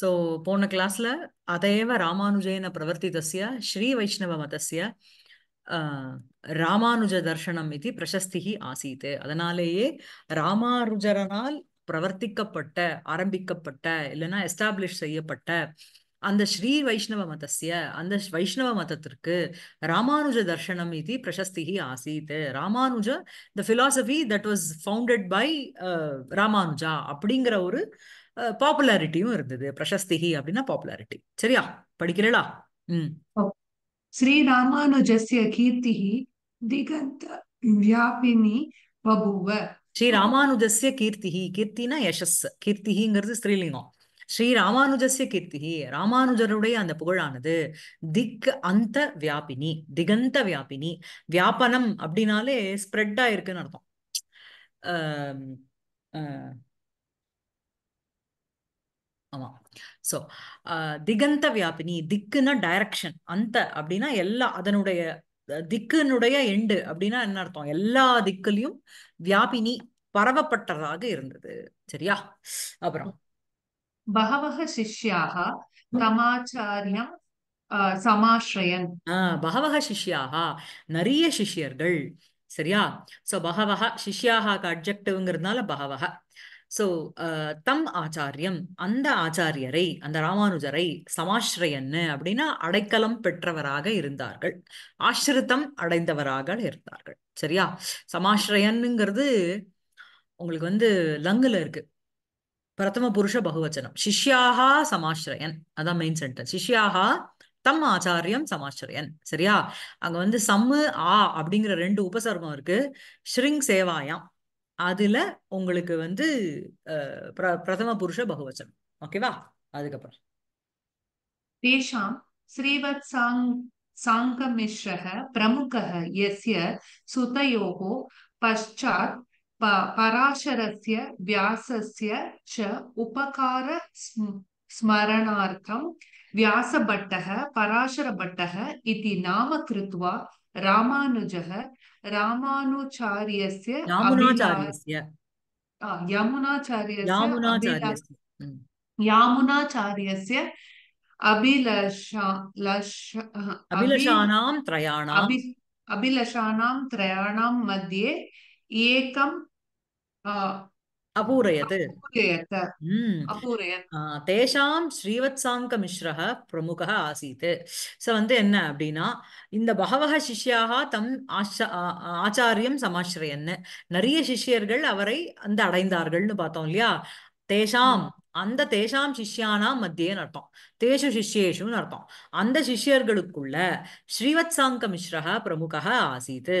So போன கிளாஸ்ல அதேவ ராமானுஜேன பிரவர்த்திதசிய ஸ்ரீ வைஷ்ணவ மதசிய ராமானுஜ தர்ஷனம் இது பிரசஸ்தி ஆசீத் அதனாலேயே ராமானுஜரனால் பிரவர்த்திக்கப்பட்ட ஆரம்பிக்கப்பட்ட இல்லைன்னா எஸ்டாப்ளிஷ் செய்யப்பட்ட அந்த ஸ்ரீ வைஷ்ணவ மதசிய அந்த வைஷ்ணவ மதத்திற்கு ராமானுஜ தர்ஷனம் இது பிரசஸ்தி ஆசீத் Ramanuja the philosophy that was founded by Ramanuja அப்படிங்கிற ஒரு பாப்புலாரிட்டியும் இருந்தது அப்படின்னா பாப்புலாரிட்டி சரியா படிக்கிறீளா உம் ஸ்ரீ ராமானுஜஸ்ய கீர்த்தி திகந்த வியாபினி பபுவ ஸ்ரீ ராமானுஜஸ்ய கீர்த்தி கீர்த்தினா யசஸ் கீர்த்திங்கிறது ஸ்ரீலிங்கம் ஸ்ரீ ராமானுஜஸ்ய கீர்த்தி ராமானுஜருடைய அந்த புகழானது திக் அந்த வியாபினி திகந்த வியாபினி வியாபனம் அப்படின்னாலே ஸ்ப்ரெட் ஆயிருக்குன்னு அர்த்தம் ஆமாம் ஸோ திகந்த வியாபினி திக்குன்னா டைரக்ஷன் அந்த அப்படின்னா எல்லா அதனுடைய திக்குனுடைய எண்டு அப்படின்னா என்ன அர்த்தம் எல்லா திக்குலையும் வியாபினி பரவப்பட்டதாக இருந்தது சரியா அப்புறம் பகவக சிஷ்யாக சமாச்சாரியம் சமாஸ்ரயன் பகவக சிஷ்யாக நிறைய சிஷ்யர்கள் சரியா சோ பகவக சிஷ்யாக அப்ஜெக்டிவ்ங்கிறதுனால பகவக ஸோ தம் ஆச்சாரியம் அந்த ஆச்சாரியரை அந்த ராமானுஜரை சமாஸ்ரயன்னு அப்படின்னா அடைக்கலம் பெற்றவராக இருந்தார்கள் ஆசிரித்தம் அடைந்தவராக இருந்தார்கள் சரியா சமாஸ்ரயன்னுங்கிறது உங்களுக்கு வந்து லங்குல இருக்கு பிரதம புருஷ பகுவச்சனம் சிஷ்யாகா சமாஸ்ரயன் அதான் மெயின் சென்டென்ஸ் சிஷ்யாகா தம் ஆச்சாரியம் சமாஷ்ரயன் சரியா அங்க வந்து சம்மு ஆ அப்படிங்கிற ரெண்டு உபசர்மம் இருக்கு ஸ்ரிங் சேவாயாம் அதுல உங்களுக்கு வந்து பிரதம புருஷ பகுவச்சனம் ஓகேவா அதுக்கப்புறம் தேஷாம் ஸ்ரீவத் சாங் சாங்கமிஸ்ரக பிரமுகः यस्य सुतयोः पश्चात् पराशरस्य व्यासस्य च उपकार स्मरणार्थं व्यासभट्टः पराशरभट्टः इति நாம கிருத்வா रामानुजः रामानुचार्यस्य यामुनाचार्यस्य अभिलषाणां त्रयाणां मध्ये एकं अपूरयत् தேஷாம் ஸ்ரீவத்சாங்க மிஸ்ரக பிரமுக ஆசீத் ஸோ வந்து என்ன அப்படின்னா இந்த பகவக சிஷ்யாக தம் ஆச்சாரியம் சமாசிரியன்னு நிறைய சிஷ்யர்கள் அவரை அந்த அடைந்தார்கள்னு பார்த்தோம் இல்லையா தேஷாம் அந்த தேஷாம் சிஷ்யானா மத்தியே அர்த்தம் தேஷு சிஷ்யேஷுன்னு அர்த்தம் அந்த சிஷ்யர்களுக்குள்ள ஸ்ரீவத் சாங்க மிஸ்ரஹா பிரமுகா ஆசீத்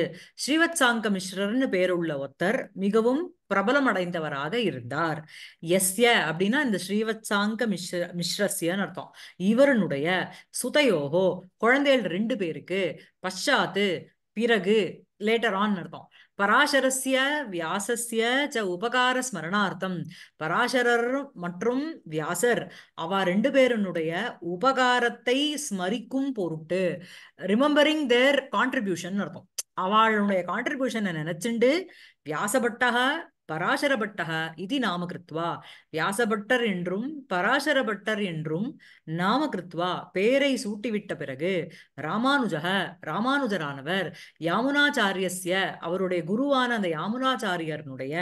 ஸ்ரீவத் சாங்க மிஸ்ரர்னு பேருள்ள ஒருத்தர் மிகவும் பிரபலம் அடைந்தவராக இருந்தார் எஸ்ய அப்படின்னா இந்த ஸ்ரீவத் சாங்க மிஸ்ர மிஸ்ரஸ்யன்னு அர்த்தம் இவருனுடைய சுதையோகோ குழந்தைகள் ரெண்டு பேருக்கு பஷாத்து பிறகு லேட்டர் ஆன் அர்த்தம் பராசரஸ்ய வியாசஸ்ய ச உபகார ஸ்மரணார்த்தம் பராசரர் மற்றும் வியாசர் அவ ரெண்டு பேருனுடைய உபகாரத்தை ஸ்மரிக்கும் பொருட்டு ரிமம்பரிங் தேர் கான்ட்ரிபியூஷன் அர்த்தம் அவளுடைய கான்ட்ரிபியூஷனை நினைச்சுண்டு வியாசபட்டக பராசரபட்டகா இது கிருத்வா வியாசபட்டர் என்றும் பராசரபட்டர் என்றும் கிருத்வா பேரை சூட்டிவிட்ட பிறகு ராமானுஜக ராமானுஜரானவர் யாமுனாச்சாரியஸ்ய அவருடைய குருவான அந்த யாமுனாச்சாரியனுடைய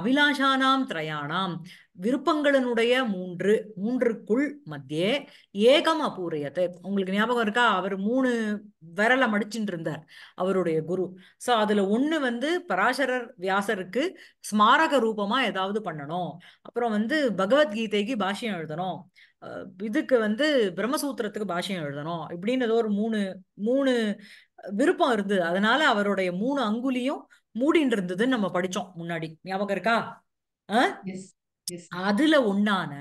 அபிலாஷானாம் திரயானாம் விருப்பங்களினுடைய மூன்று மூன்றுக்குள் மத்தியே ஏகம் அபூரையத்தை உங்களுக்கு ஞாபகம் இருக்கா அவர் மூணு விரலை மடிச்சுட்டு இருந்தார் அவருடைய குரு ஸோ அதுல ஒண்ணு வந்து பராசரர் வியாசருக்கு ஸ்மாரக ரூபமா ஏதாவது பண்ணணும் அப்புறம் வந்து பகவத்கீதைக்கு பாஷ்யம் எழுதணும் இதுக்கு வந்து பிரம்மசூத்திரத்துக்கு பாஷ்யம் எழுதணும் இப்படின்னு ஏதோ ஒரு மூணு மூணு விருப்பம் இருந்தது அதனால அவருடைய மூணு அங்குலியும் மூடின்னு இருந்ததுன்னு நம்ம படிச்சோம் முன்னாடி ஞாபகம் இருக்கா அதுல உண்டான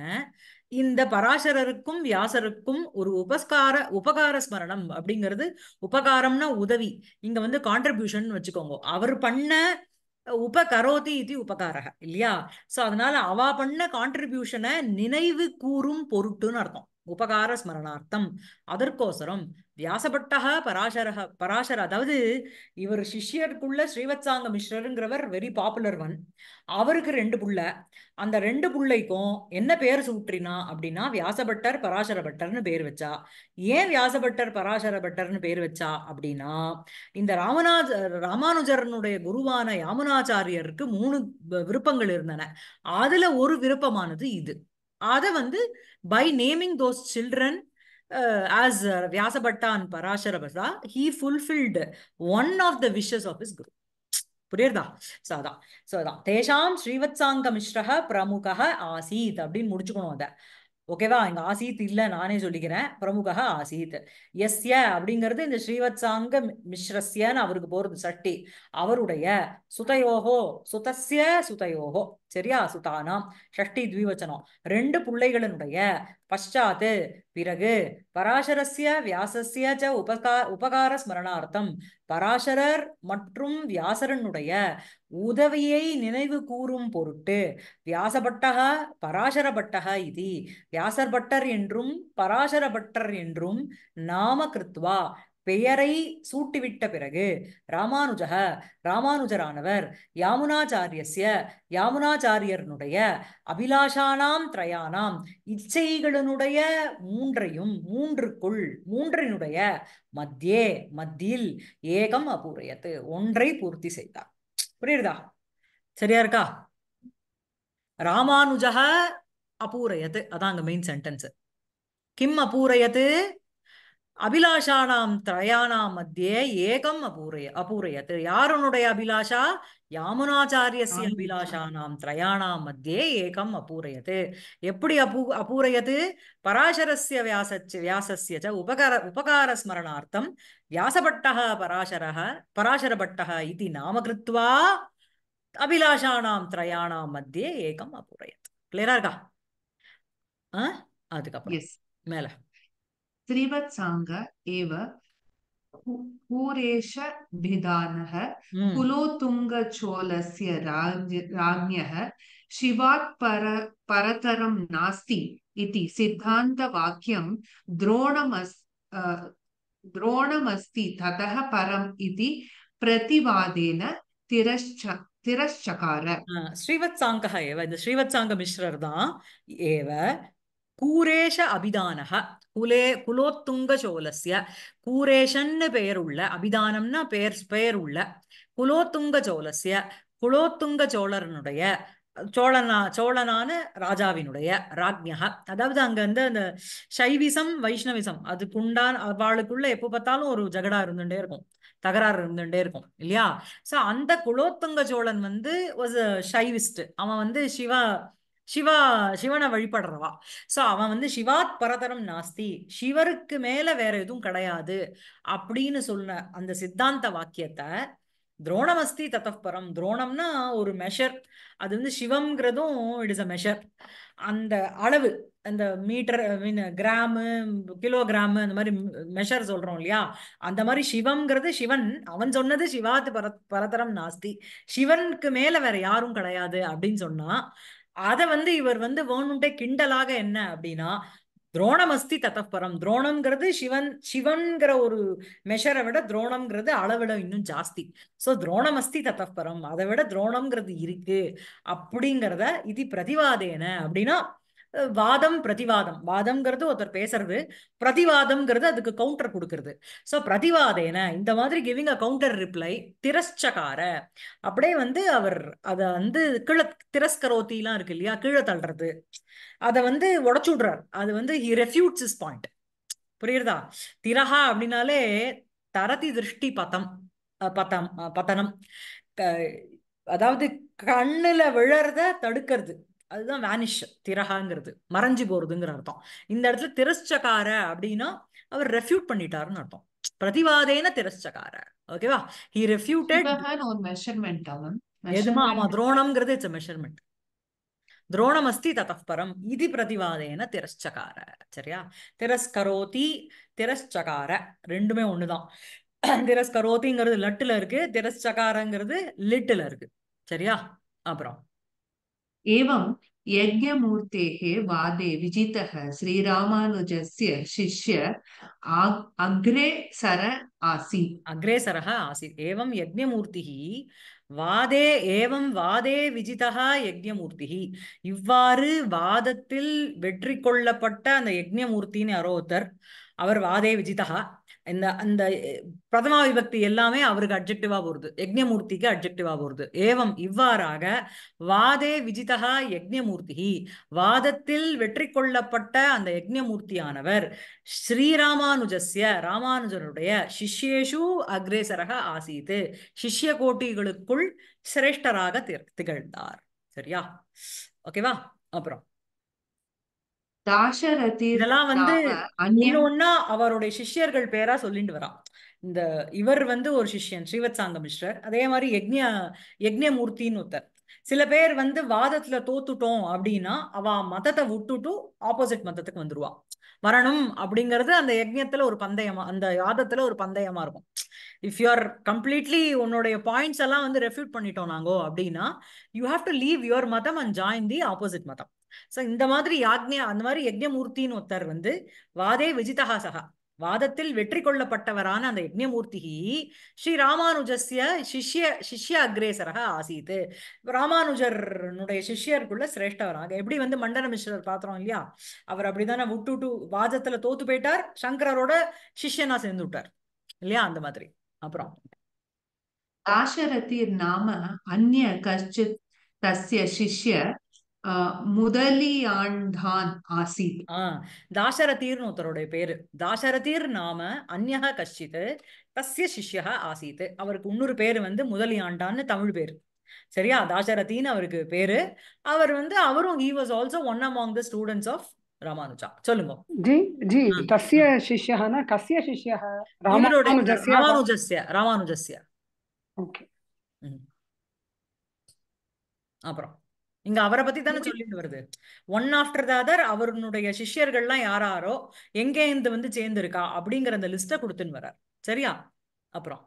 இந்த பராசரருக்கும் வியாசருக்கும் ஒரு உபஸ்கார உபகார ஸ்மரணம் அப்படிங்கிறது உபகாரம்னா உதவி இங்க வந்து கான்ட்ரிபியூஷன் வச்சுக்கோங்க அவர் பண்ண உபகரோதி இது உபகாரக இல்லையா சோ அதனால அவ பண்ண கான்ட்ரிபியூஷனை நினைவு கூறும் பொருட்டுன்னு அர்த்தம் உபகார ஸ்மரணார்த்தம் அதற்கோசரம் வியாசபட்டகா பராசரக பராசர அதாவது இவர் சிஷ்யருக்குள்ள ஸ்ரீவத்சாங்க மிஸ்ரருங்கிறவர் வெரி பாப்புலர் ஒன் அவருக்கு ரெண்டு புள்ள அந்த ரெண்டு புள்ளைக்கும் என்ன பேர் சூற்றினா அப்படின்னா வியாசபட்டர் பராசர பட்டர்னு பேர் வச்சா ஏன் வியாசபட்டர் பராசர பட்டர்னு பேர் வச்சா அப்படின்னா இந்த ராமநாஜ ராமானுஜரனுடைய குருவான யாமுனாச்சாரியருக்கு மூணு விருப்பங்கள் இருந்தன அதுல ஒரு விருப்பமானது இது அதை வந்து by naming those children as Vyasabhatta and Parasarabhatta he fulfilled one of the wishes of his guru புரியுறதா ஸோ அதான் ஸோ அதான் தேஷாம் ஸ்ரீவத்சாங்க மிஸ்ரஹ பிரமுக ஆசீத் அப்படின்னு முடிச்சுக்கணும் அதை ஓகேவா இங்க ஆசீத் இல்ல நானே சொல்லிக்கிறேன் பிரமுகா ஆசீத் எஸ்ய அப்படிங்கிறது இந்த ஸ்ரீவத்சாங்க மிஸ்ரஸ்யன்னு அவருக்கு போறது சட்டி அவருடைய சுதயோகோ சுதஸ்ய சுதயோகோ சரியா சுதானாம் ஷஷ்டி த்விவச்சனம் ரெண்டு பிள்ளைகளினுடைய பஷாத் பிறகு பராசரஸ்ய வியாசஸ்ய ஜ உபகா உபகார ஸ்மரணார்த்தம் பராசரர் மற்றும் வியாசரனுடைய உதவியை நினைவு கூறும் பொருட்டு வியாசபட்டக பராசரபட்டக இது வியாசர்பட்டர் என்றும் பராசரபட்டர் என்றும் நாம கிருத்வா பெயரை சூட்டிவிட்ட பிறகு ராமானுஜக ராமானுஜரானவர் யாமுனாச்சாரியஸ்ய யாமுனாச்சாரியர்னுடைய அபிலாஷானாம் திரயானாம் இச்சைகளினுடைய மூன்றையும் மூன்றுக்குள் மூன்றினுடைய மத்தியே மத்தியில் ஏகம் அபூரையத்து ஒன்றை பூர்த்தி செய்தார் புரியுதா சரியா இருக்கா ராமானுஜக அபூரையது அதான் அங்க மெயின் சென்டென்ஸ் கிம் அபூரையது அபிலாஷானாம் திரயானாம் மத்தியே ஏகம் அபூரைய அபூரையத் யாருனுடைய அபிலாஷா யாமுனாச்சாரியசிய அபிலாஷானாம் திரயானாம் மத்தியே ஏகம் அபூரையது எப்படி அபூ அபூரையது பராசரஸ்ய வியாசச்ச வியாசஸ்ய ச உபகார உபகார ஸ்மரணார்த்தம் வியாசபட்டக பராசரக பராசரபட்டக இது நாம கிருத்வா அபிலாஷானாம் திரயானாம் மத்தியே ஏகம் அபூரையத் கிளியரா இருக்கா அதுக்கப்புறம் மேல त्रिवत्साङ्ग एव हूरेशभिधानः हम्म। कुलोतुङ्गचोलस्य राज्य राज्ञः शिवात् पर परतरं नास्ति इति सिद्धान्तवाक्यं द्रोणमस् द्रोणमस्ति ततः परम् इति प्रतिवादेन तिरश्च तिरश्चकार श्रीवत्साङ्गः एव श्रीवत्साङ्गमिश्रर्दा एव கூரேஷ அபிதானக குலே குலோத்துங்க சோழசிய கூரேஷன்னு பெயருள்ள அபிதானம்னா பெயர் பெயர் உள்ள குலோத்துங்க சோழசிய குலோத்துங்க சோழரனுடைய சோழனா சோழனான ராஜாவினுடைய ராஜ்யக அதாவது அங்க வந்து அந்த சைவிசம் வைஷ்ணவிசம் அதுக்குண்டான அவளுக்குள்ள எப்போ பார்த்தாலும் ஒரு ஜகடா இருந்துட்டே இருக்கும் தகராறு இருந்துட்டே இருக்கும் இல்லையா சோ அந்த குலோத்துங்க சோழன் வந்து ஒரு ஷைவிஸ்ட் அவன் வந்து சிவா சிவா சிவனை வழிபடுறவா ஸோ அவன் வந்து சிவாத் பரதரம் நாஸ்தி சிவருக்கு மேல வேற எதுவும் கிடையாது அப்படின்னு சொன்ன அந்த சித்தாந்த வாக்கியத்தை அஸ்தி தத்தப்பரம் துரோணம்னா ஒரு மெஷர் அது வந்து சிவம்ங்கிறதும் இட் இஸ் அ மெஷர் அந்த அளவு அந்த மீட்டர் மீன் கிராமு கிலோகிராமு அந்த மாதிரி மெஷர் சொல்றோம் இல்லையா அந்த மாதிரி சிவம்ங்கிறது சிவன் அவன் சொன்னது சிவாத்து பர பரதரம் நாஸ்தி சிவனுக்கு மேல வேற யாரும் கிடையாது அப்படின்னு சொன்னா அதை வந்து இவர் வந்து வேணுண்டே கிண்டலாக என்ன அப்படின்னா துரோணமஸ்தி தத்தப்பரம் துரோணம்ங்கிறது சிவன் சிவன்கிற ஒரு மெஷரை விட துரோணம்ங்கிறது அளவிட இன்னும் ஜாஸ்தி ஸோ துரோணமஸ்தி தத்தப்பரம் அதை விட துரோணம்ங்கிறது இருக்கு அப்படிங்கிறத இது பிரதிவாதேன அப்படின்னா வாதம் பிரதிவாதம் வாதம்ங்கிறது ஒருத்தர் பேசுறது பிரதிவாதம்ங்கிறது அதுக்கு கவுண்டர் கொடுக்கறது ஸோ பிரதிவாதேன இந்த மாதிரி கிவிங் அ கவுண்டர் ரிப்ளை திரஸ்டகார அப்படியே வந்து அவர் அதை வந்து கீழே திரஸ்கரோத்திலாம் இருக்கு இல்லையா கீழே தள்ளுறது அதை வந்து உடச்சு விடுறார் அது வந்து ஹி ரெஃப்யூட்ஸ் இஸ் பாயிண்ட் புரியுறதா திரஹா அப்படின்னாலே தரதி திருஷ்டி பதம் பதம் பதனம் அதாவது கண்ணுல விழறத தடுக்கிறது அதுதான் வேனிஷ் திரகாங்கிறது மறைஞ்சு போறதுங்கிற அர்த்தம் இந்த இடத்துல திரஸ்சகார அப்படின்னா அவர் ரெஃப்யூட் பண்ணிட்டாருன்னு அர்த்தம் பிரதிவாதேன திரஸ்சகார ஓகேவா ஹி ரெஃப்யூட்டட் மெஷர்மெண்ட் ஆமா துரோணம்ங்கிறது இட்ஸ் மெஷர்மெண்ட் அஸ்தி தத்தப்பரம் இது பிரதிவாதேன திரஸ்சகார சரியா திரஸ்கரோதி திரஸ்சகார ரெண்டுமே ஒண்ணுதான் திரஸ்கரோதிங்கிறது லட்டுல இருக்கு திரஸ்சகாரங்கிறது லிட்டுல இருக்கு சரியா அப்புறம் एवं यज्ञमूर्तेः वादे विजितः श्रीरामानुजस्य शिष्य अग्रेसर आसीत् अग्रेसरः आसीत् एवं यज्ञमूर्तिः வாதே ஏவம் வாதே விஜிதா யஜ்யமூர்த்தி இவ்வாறு வாதத்தில் வெற்றி கொள்ளப்பட்ட அந்த யஜ்யமூர்த்தின்னு அரோத்தர் அவர் வாதே விஜிதா இந்த அந்த பிரதமா விபக்தி எல்லாமே அவருக்கு அப்ஜெக்டிவா போறது யஜ்ஞமூர்த்திக்கு அப்ஜெக்டிவா போறது ஏவம் இவ்வாறாக வாதே விஜிதகா யக்ஞமூர்த்தி வாதத்தில் வெற்றி கொள்ளப்பட்ட அந்த யஜ்ஞமூர்த்தியானவர் ஸ்ரீராமானுஜஸ்ய ராமானுஜனுடைய சிஷ்யேஷு அக்ரேசரக ஆசீத்து சிஷ்ய கோட்டிகளுக்குள் சிரேஷ்டராக திகழ்ந்தார் சரியா ஓகேவா அப்புறம் தாசரதி இதெல்லாம் வந்து இன்னொன்னா அவருடைய சிஷ்யர்கள் பேரா சொல்லிட்டு வரான் இந்த இவர் வந்து ஒரு சிஷ்யன் ஸ்ரீவத் சாங்க மிஸ்ரர் அதே மாதிரி யக்ஞ யக்ஞமூர்த்தின்னு ஒருத்தர் சில பேர் வந்து வாதத்துல தோத்துட்டோம் அப்படின்னா அவ மதத்தை விட்டுட்டு ஆப்போசிட் மதத்துக்கு வந்துருவா வரணும் அப்படிங்கிறது அந்த யஜ்யத்துல ஒரு பந்தயமா அந்த யாதத்துல ஒரு பந்தயமா இருக்கும் இஃப் யூ ஆர் கம்ப்ளீட்லி உன்னுடைய பாயிண்ட்ஸ் எல்லாம் வந்து ரெஃப்யூட் பண்ணிட்டோம் நாங்கோ அப்படின்னா you have to leave your matham and join the opposite matham so இந்த மாதிரி யாக்ஞ அந்த மாதிரி யஜ்ஞமூர்த்தின்னு ஒருத்தர் வந்து வாதே விஜிதா சகா வாதத்தில் வெற்றி கொள்ளப்பட்டவரான அந்த யஜ்ஞமூர்த்தி ஸ்ரீ ராமானுஜஸ்ய சிஷ்ய சிஷ்ய அக்ரேசரக ஆசீத் ராமானுஜர்னுடைய சிஷ்யருக்குள்ள சிரேஷ்டவராக எப்படி வந்து மண்டன மிஸ்ரர் பாத்திரம் இல்லையா அவர் அப்படிதானே விட்டு விட்டு வாதத்துல தோத்து போயிட்டார் சங்கரோட சிஷ்யனா சேர்ந்து விட்டார் இல்லையா அந்த மாதிரி அப்புறம் தாசரத்திர் நாம அந்நிய கஷ்டித் தஸ்ய சிஷ்ய முதலியாண்டான் ஆசீத் தாசரதீர்னு ஒருத்தருடைய பேரு தாசரதீர் நாம அந்நக கஷ்டித் தஸ்ய சிஷ்யா ஆசீத் அவருக்கு இன்னொரு பேரு வந்து முதலியாண்டான்னு தமிழ் பேரு சரியா தாசரதின்னு அவருக்கு பேரு அவர் வந்து அவரும் he was also one among the students of Ramanuja சொல்லுங்க ஜி ஜி தஸ்ய சிஷ்யஹனா கஸ்ய சிஷ்யஹ ராமானுஜஸ்ய ராமானுஜஸ்ய ராமானுஜஸ்ய ஓகே அப்புறம் இங்க அவரை பத்தி தானே சொல்லிட்டு வருது ஒன் ஆஃப்டர் த அதர் அவருடைய சிஷியர்கள்லாம் யாராரோ எங்கே இருந்து வந்து சேர்ந்திருக்கா அப்படிங்கிற அந்த லிஸ்ட கொடுத்துன்னு வர்றார் சரியா அப்புறம்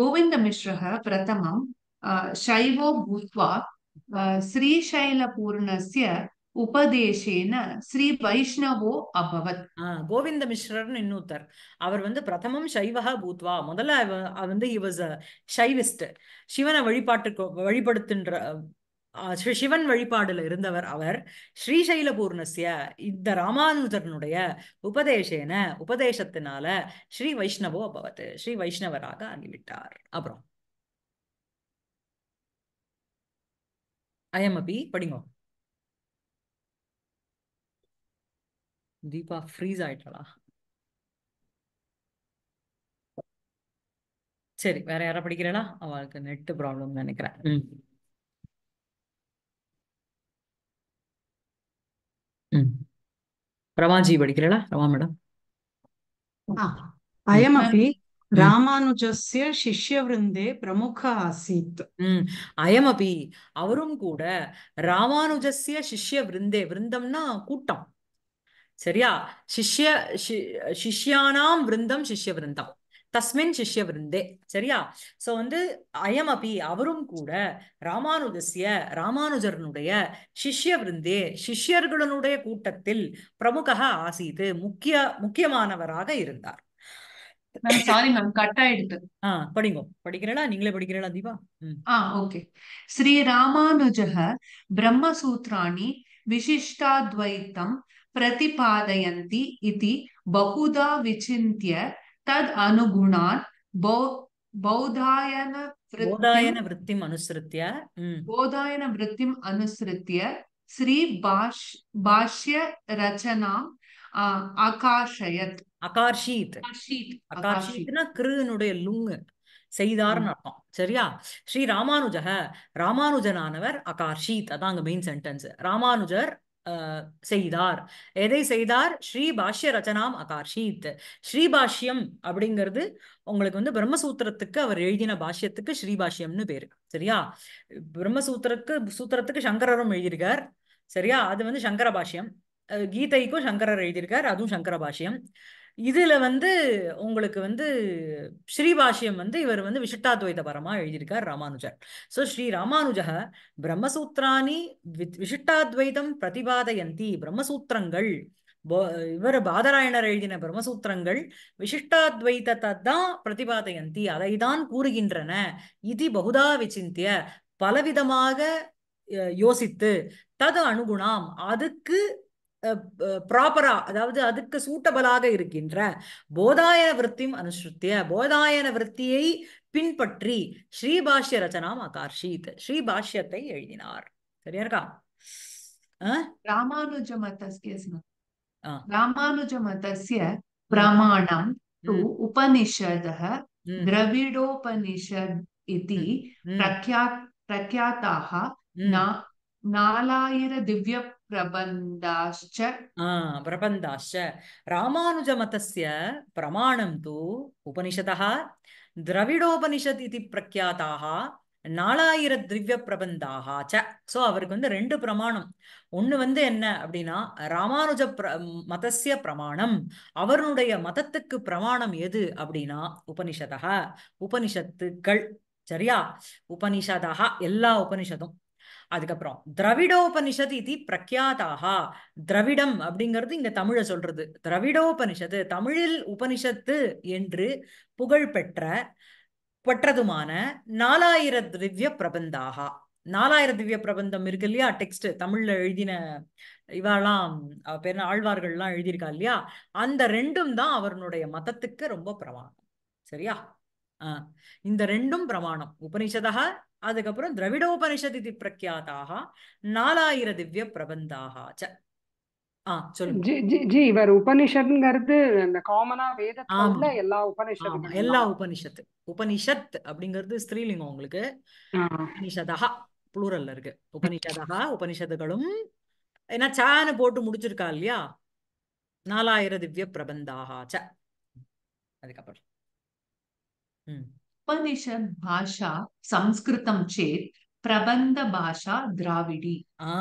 கோவிந்த மிஸ்ரஹ பிரதமம் சைவோ பூத்வா பூர்ணசிய உபதேசேன ஸ்ரீ வைஷ்ணவோ அபவத் கோவிந்த மிஸ்ரர்னு இன்னொருத்தர் அவர் வந்து பிரதமம் சைவகா பூத்வா முதல்ல வந்து இவ் சைவிஸ்ட் சிவனை வழிபாட்டு வழிபடுத்துன்ற சிவன் வழிபாடுல இருந்தவர் அவர் ஸ்ரீசைலபூர்ணசிய இந்த ராமானுஜனுடைய உபதேசேன உபதேசத்தினால ஸ்ரீ வைஷ்ணவோ அபவத் ஸ்ரீ வைஷ்ணவராக ஆகிவிட்டார் அப்புறம் ஐஎம் அபி படிங்க தீபா ஃப்ரீஸ் ஆயிட்டாளா சரி வேற யாரா படிக்கிறாளா அவளுக்கு நெட் ப்ராப்ளம் நினைக்கிறேன் ரமாஜி படிக்கிறீங்களா ரமா மேடம் அயமபி ராமானுஜஸ்ய சிஷ்யவிருந்தே பிரமுக ஆசீத் ம் அயமபி அவரும் கூட ராமானுஜஸ்ய சிஷ்ய விருந்தே விருந்தம்னா கூட்டம் சரியா சிஷ்ய சிஷ்யானாம் விருந்தம் சிஷ்ய விருந்தம் தஸ்மின் விருந்தே சரியா சோ வந்து அயம் அபி அவரும் கூட ராமானுஜசிய ராமானுஜரனுடைய சிஷ்ய விருந்தே சிஷ்யர்களுடைய கூட்டத்தில் பிரமுக ஆசீது முக்கிய முக்கியமானவராக இருந்தார் நீங்களே விசிஷ்டாத்வைத்தம் பிரதிபாதயந்தி பகுதா விசிந்திய தத் அனுகுணான் பௌதாயன போதாயன விருத்திம் அனுசரித்திய போதாயன விருத்தி அனுசரித்திய ஸ்ரீ பாஷ் பாஷ்ய ரச்சனாம் அகாஷயத் அகார்ஷீத் அகார்ஷீத்னா கிருனுடைய லுங்கு செய்தார்னு அர்த்தம் சரியா ஸ்ரீ ராமானுஜக ராமானுஜனானவர் அகார்ஷீத் அதான் அங்க மெயின் சென்டென்ஸ் ராமானுஜர் செய்தார் எதை செய்தார் ஸ்ரீபாஷ்ய ரச்சனாம் அகார்ஷித் ஸ்ரீபாஷ்யம் அப்படிங்கிறது உங்களுக்கு வந்து பிரம்மசூத்திரத்துக்கு அவர் எழுதின பாஷ்யத்துக்கு ஸ்ரீபாஷ்யம்னு பேரு சரியா பிரம்மசூத்திரக்கு சூத்திரத்துக்கு சங்கரரும் எழுதியிருக்கார் சரியா அது வந்து சங்கர பாஷ்யம் கீதைக்கும் சங்கரர் எழுதியிருக்கார் அதுவும் சங்கர பாஷ்யம் இதுல வந்து உங்களுக்கு வந்து ஸ்ரீபாஷ்யம் வந்து இவர் வந்து விசிஷ்டாத்வைத பரமா எழுதியிருக்கார் ராமானுஜர் ஸோ ஸ்ரீ ராமானுஜ பிரம்மசூத்திராணி விசிஷ்டாத்வைதம் பிரதிபாதயந்தி பிரம்மசூத்திரங்கள் இவர் பாதராயணர் எழுதின பிரம்மசூத்திரங்கள் விசிஷ்டாத்வைதத்தை தான் பிரதிபாதயந்தி அதை தான் கூறுகின்றன இது பகுதா விசிந்திய பலவிதமாக யோசித்து தது அணுகுணாம் அதுக்கு ப்ராப்பரா அதாவது அதுக்கு சூட்டபலாக இருக்கின்ற போதாயன விற்த்தியும் அனுஷ்டிய போதாயன விற்த்தியை பின்பற்றி ஸ்ரீபாஷ்ய ரச்சனாம் அகார்ஷித் ஸ்ரீபாஷ்யத்தை எழுதினார் சரியா இருக்கா ராமானுஜ மதஸ்ய ராமானுஜ மதஸ்ய பிரமாணம் உபனிஷத திரவிடோபனிஷத் இதி பிரக்யா பிரக்யாத்தாக நாலாயிர திவ்ய प्रबन्धाश्च ராமானுஜ रामानुजमतस्य பிரமாணம் तु உபனிஷதா திரவிடோபனிஷத் இது பிரக்யாதாக நாலாயிர திவ்ய பிரபந்தாக ச ஸோ அவருக்கு வந்து ரெண்டு பிரமாணம் ஒன்று வந்து என்ன அப்படின்னா ராமானுஜ பிர மதசிய பிரமாணம் அவருடைய மதத்துக்கு பிரமாணம் எது அப்படின்னா உபனிஷதா உபனிஷத்துக்கள் சரியா உபனிஷதா எல்லா உபனிஷதும் அதுக்கப்புறம் திரவிடோபனிஷத் இது பிரக்யாதாகா திரவிடம் அப்படிங்கிறது இங்க தமிழை சொல்றது திரவிடோபனிஷத்து தமிழில் உபனிஷத்து என்று புகழ் பெற்ற பெற்றதுமான நாலாயிர திவ்ய பிரபந்தாக நாலாயிர திவ்ய பிரபந்தம் இருக்கு இல்லையா டெக்ஸ்ட் தமிழ்ல எழுதின இவெல்லாம் பேர் ஆழ்வார்கள்லாம் எழுதியிருக்கா இல்லையா அந்த ரெண்டும் தான் அவருடைய மதத்துக்கு ரொம்ப பிரமாணம் சரியா இந்த ரெண்டும் பிரமாணம் உபனிஷதா அதுக்கப்புறம் திரவிடோபனிஷத் இது பிரக்யாதாக நாலாயிர திவ்ய பிரபந்தாக ச ஜி எல்லா உபனிஷத் அப்படிங்கிறது உங்களுக்கு உபனிஷதா இருக்கு உபனிஷதா உபனிஷத்துகளும் ஏன்னா சான போட்டு முடிச்சிருக்கா இல்லையா நாலாயிர திவ்ய பிரபந்தாக ச அதுக்கப்புறம் உபனிஷத் பாஷா சம்ஸ்கிருதம் சேத் பிரபந்த பாஷா திராவிடி ஆ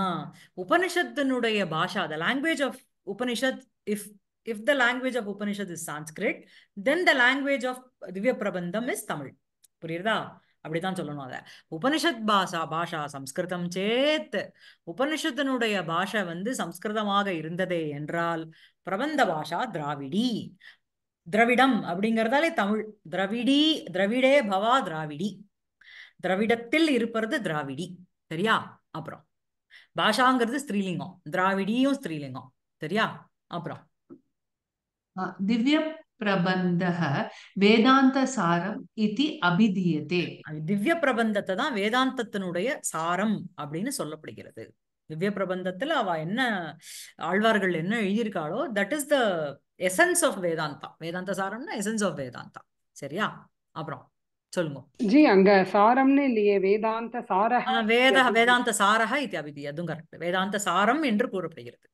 உபனிஷத்தினுடைய பாஷா the language of Upanishad if if the language of Upanishad is Sanskrit then the language of Divya Prabandham is Tamil புரியுதா அப்படிதான் சொல்லணும் அதை உபனிஷத் பாஷா பாஷா சம்ஸ்கிருதம் சேத் உபனிஷத்தினுடைய பாஷை வந்து சம்ஸ்கிருதமாக இருந்ததே என்றால் பிரபந்த பாஷா திராவிடி திரவிடம் அப்படிங்கிறதாலே தமிழ் திரவிடி திரவிடே பவா திராவிடி திரவிடத்தில் இருப்பது திராவிடி சரியா அப்புறம் பாஷாங்கிறது ஸ்ரீலிங்கம் திராவிடியும் ஸ்ரீலிங்கம் சரியா அப்புறம் திவ்ய பிரபந்த வேதாந்த சாரம் இது அபிதீயதே திவ்ய பிரபந்தத்தை தான் வேதாந்தத்தினுடைய சாரம் அப்படின்னு சொல்லப்படுகிறது திவ்ய பிரபந்தத்துல அவ என்ன ஆழ்வார்கள் என்ன எழுதியிருக்காளோ that is the essence of Vedanta வேதாந்த சாரம்னா எசன்ஸ் ஆஃப் வேதாந்தா சரியா அப்புறம் சொல்லுங்க ஜி அங்க சாரம்னு இல்லையே வேதாந்த சாரஹ வேத வேதாந்த சாரக இது அபிதி அதுவும் கரெக்ட் வேதாந்த சாரம் என்று கூறப்படுகிறது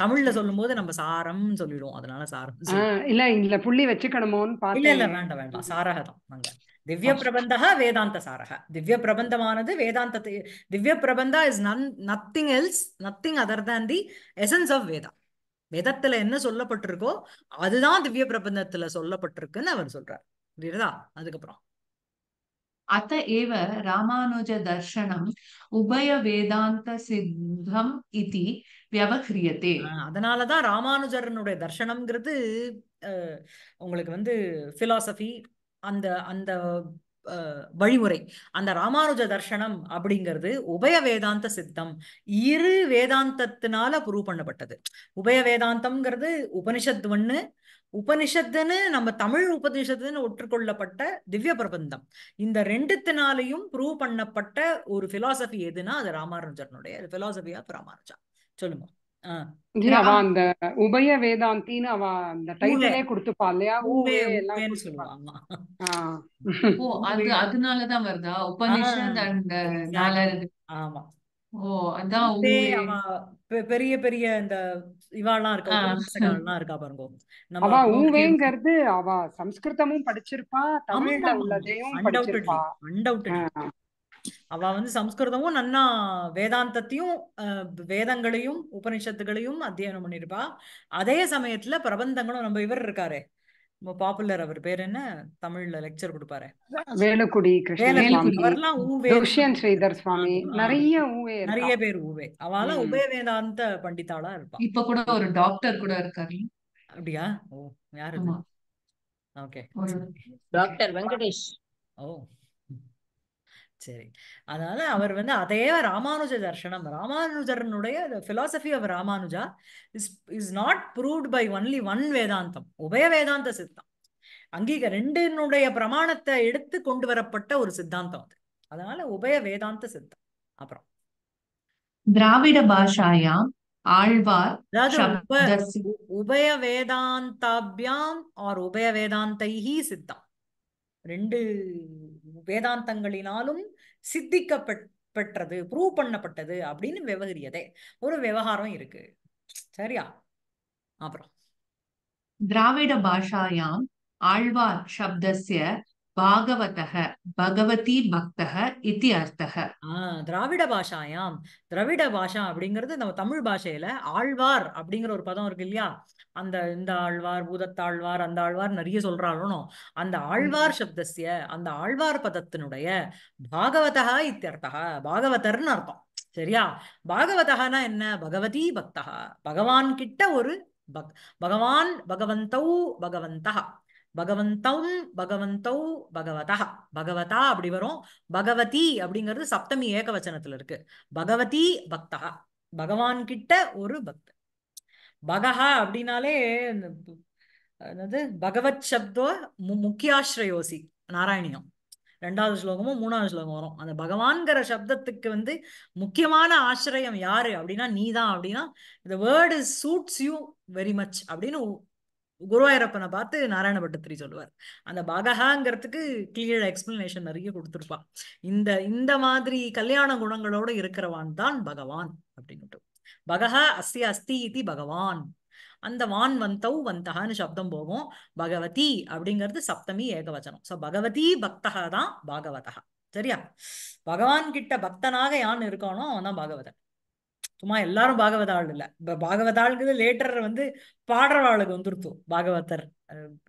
தமிழ்ல சொல்லும் போது நம்ம சாரம் சொல்லிடுவோம் அதனால சாரம் இல்ல இல்ல புள்ளி வச்சுக்கணுமோன்னு இல்ல இல்ல வேண்டாம் வேண்டாம் சாரக தான் திவ்ய பிரபந்தா சாரக திவ்ய பிரபந்தமானது வேதாந்தத்தை Divya Prabandha is none nothing else nothing other than the essence of Veda வேதத்துல என்ன சொல்லப்பட்டிருக்கோ அதுதான் திவ்ய பிரபந்தத்துல சொல்லப்பட்டிருக்குன்னு அவர் சொல்றார் புரியுதா அதுக்கப்புறம் அத்த ஏவ ராமானுஜ தர்ஷனம் உபய வேதாந்த சித்தம் இது வியவகிரியத்தே அதனாலதான் ராமானுஜரனுடைய தர்ஷனம்ங்கிறது உங்களுக்கு வந்து பிலாசபி அந்த அந்த வழிமுறை அந்த ராமானுஜ தர்ஷனம் அப்படிங்கிறது உபய வேதாந்த சித்தம் இரு வேதாந்தத்தினால ப்ரூவ் பண்ணப்பட்டது உபய வேதாந்தம்ங்கிறது உபனிஷத் ஒண்ணு உபனிஷத்துன்னு நம்ம தமிழ் உபனிஷத்துன்னு ஒற்றுக்கொள்ளப்பட்ட திவ்ய பிரபந்தம் இந்த ரெண்டுத்தினாலையும் ப்ரூவ் பண்ணப்பட்ட ஒரு பிலாசபி எதுனா அது ராமானுஜனுடைய பிலாசபி ஆஃப் ராமானுஜா சொல்லுங்க அவ அந்த உபய வேதாந்தின்னு அவ அந்த டைட்டிலே கொடுத்துப்பா இல்லையா ஊவே சொல்லுவாங்க அதனாலதான் வருதா உபனிஷத் அந்த ஆமா ஓ அதான் பெரிய பெரிய இந்த இவாள்லாம் இருக்கா எல்லாம் இருக்கா பாருங்க அவ ஊவேங்கிறது அவ சம்ஸ்கிருதமும் படிச்சிருப்பா தமிழ்ல உள்ளதையும் படிச்சிருப்பா அவ வந்து சம்ஸ்கிருதமும் நன்னா வேதாந்தத்தையும் வேதங்களையும் உபனிஷத்துகளையும் அத்தியனம் பண்ணிருப்பா அதே சமயத்துல பிரபந்தங்களும் நம்ம இவர் இருக்காரு பாப்புலர் அவர் பேர் என்ன தமிழ்ல லெக்சர் கொடுப்பாரு வேலுக்குடி ஸ்ரீதர் சுவாமி நிறைய ஊவே நிறைய பேர் ஊவே அவால உபய வேதாந்த பண்டிதாளா இருப்பா இப்ப கூட ஒரு டாக்டர் கூட இருக்காரு அப்படியா ஓ யாரு ஓகே டாக்டர் வெங்கடேஷ் ஓ சரி அதாவது அவர் வந்து அதே ராமானுஜ தர்ஷனம் ராமானுஜரனுடைய philosophy of Ramanuja is is not proved by only one Vedantam Ubhaya வேதாந்த சித்தம் அங்கீக ரெண்டினுடைய பிரமாணத்தை எடுத்து கொண்டு வரப்பட்ட ஒரு சித்தாந்தம் அது அதனால உபய வேதாந்த சித்தம் அப்புறம் திராவிட பாஷாயாம் ஆழ்வார் உபய வேதாந்தாபியாம் ஆர் உபய வேதாந்தைஹி சித்தம் ரெண்டு வேதாந்தங்களினாலும் சித்திக்கப்பட் பெற்றது ப்ரூவ் பண்ணப்பட்டது அப்படின்னு விவகரியதே ஒரு விவகாரம் இருக்கு சரியா அப்புறம் திராவிட பாஷாயாம் ஆழ்வார் சப்தசிய பாகவதக பகவதி பக்தக இத்தி அர்த்தக திராவிட பாஷாயாம் திராவிட பாஷா அப்படிங்கிறது நம்ம தமிழ் பாஷையில ஆழ்வார் அப்படிங்கிற ஒரு பதம் இருக்கு இல்லையா அந்த இந்த ஆழ்வார் பூதத்தாழ்வார் அந்த ஆழ்வார் நிறைய சொல்றாலும் அந்த ஆழ்வார் சப்தசிய அந்த ஆழ்வார் பதத்தினுடைய பாகவதா இத்தியர்த்தா பாகவதர்னு அர்த்தம் சரியா பாகவதகனா என்ன பகவதி பக்தகா பகவான் கிட்ட ஒரு பக் பகவான் பகவந்தௌ பகவந்தகா பகவந்தௌ பகவந்தௌ பகவதா பகவதா அப்படி வரும் பகவதி அப்படிங்கிறது சப்தமி ஏக வச்சனத்துல இருக்கு பகவதி பக்தா பகவான் கிட்ட ஒரு பக்த பகஹா அப்படின்னாலே என்னது பகவத் சப்தோ முக்கியாஸ்ரயோசி நாராயணியம் ரெண்டாவது ஸ்லோகமும் மூணாவது ஸ்லோகம் வரும் அந்த பகவான்கிற சப்தத்துக்கு வந்து முக்கியமான ஆசிரியம் யாரு அப்படின்னா நீ தான் அப்படின்னா இந்த word suits you very much அப்படின்னு குருவாயிரப்பனை பார்த்து நாராயண பட்டத்திரி சொல்லுவார் அந்த பாகஹாங்கிறதுக்கு கீழே எக்ஸ்பிளனேஷன் நிறைய கொடுத்துருப்பான் இந்த இந்த மாதிரி கல்யாண குணங்களோட இருக்கிறவான் தான் பகவான் அப்படின்னுட்டு பகஹா அஸ்தி அஸ்தி இது பகவான் அந்த வான் வந்தவ் வந்தகான்னு சப்தம் போகும் பகவதி அப்படிங்கிறது சப்தமி ஏகவச்சனம் ஸோ பகவதி பக்தகா தான் பாகவதா சரியா பகவான் கிட்ட பக்தனாக யான் இருக்கானோ அவன் தான் பாகவதன் சும்மா எல்லாரும் பாகவதாள் இல்லை இப்போ பாகவதாளுங்கிறது லேட்டர் வந்து பாடுறவாளுக்கு வந்துருத்தோம் பாகவதர்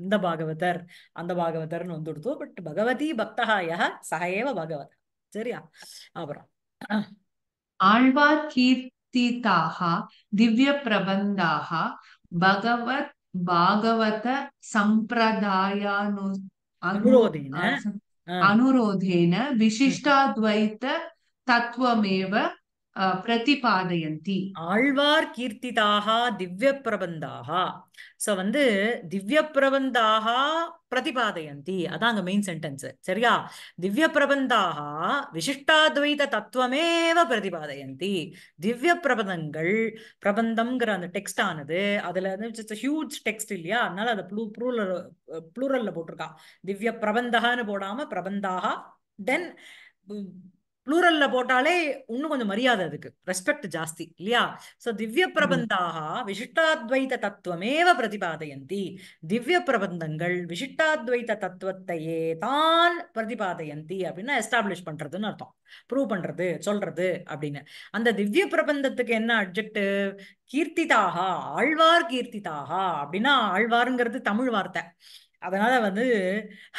இந்த பாகவதர் அந்த பாகவதர்னு வந்துடுத்தோம் பட் பகவதி பக்தகாய சகையேவ பகவத் சரியா அப்புறம் ஆழ்வார் கீர்த்திதாக திவ்ய பிரபந்தாக பகவத் பாகவத சம்பிரதாயானு அனுரோதேன அனுரோதேன விசிஷ்டாத்வைத்த தத்துவமேவ பிரதிபாதயந்தி ஆழ்வார் கீர்த்திதாக திவ்ய பிரபந்தாக சோ வந்து திவ்ய பிரபந்தாக பிரதிபாதயந்தி அதான் அங்க மெயின் சென்டென்ஸ் சரியா திவ்ய பிரபந்தாக விசிஷ்டாத்வைத தத்துவமேவ பிரதிபாதயந்தி திவ்ய பிரபந்தங்கள் பிரபந்தம்ங்கிற அந்த டெக்ஸ்ட் ஆனது அதுல வந்து ஹியூஜ் டெக்ஸ்ட் இல்லையா அதனால அதை ப்ளூ ப்ளூரல் ப்ளூரல்ல போட்டிருக்கான் திவ்ய பிரபந்தகான்னு போடாம பிரபந்தாக தென் ப்ளூரல்ல போட்டாலே இன்னும் கொஞ்சம் மரியாதை அதுக்கு ரெஸ்பெக்ட் ஜாஸ்தி இல்லையா சோ திவ்ய பிரபந்தாக விசிஷ்டாத்வைத தத்துவமேவ பிரதிபாதயந்தி திவ்ய பிரபந்தங்கள் விசிஷ்டாத்வைத தத்துவத்தையே தான் பிரதிபாதயந்தி அப்படின்னா எஸ்டாப்ளிஷ் பண்றதுன்னு அர்த்தம் ப்ரூவ் பண்றது சொல்றது அப்படின்னு அந்த திவ்ய பிரபந்தத்துக்கு என்ன அப்ஜெக்டிவ் கீர்த்திதாகா ஆழ்வார் கீர்த்திதாகா அப்படின்னா ஆழ்வாருங்கிறது தமிழ் வார்த்தை அதனால வந்து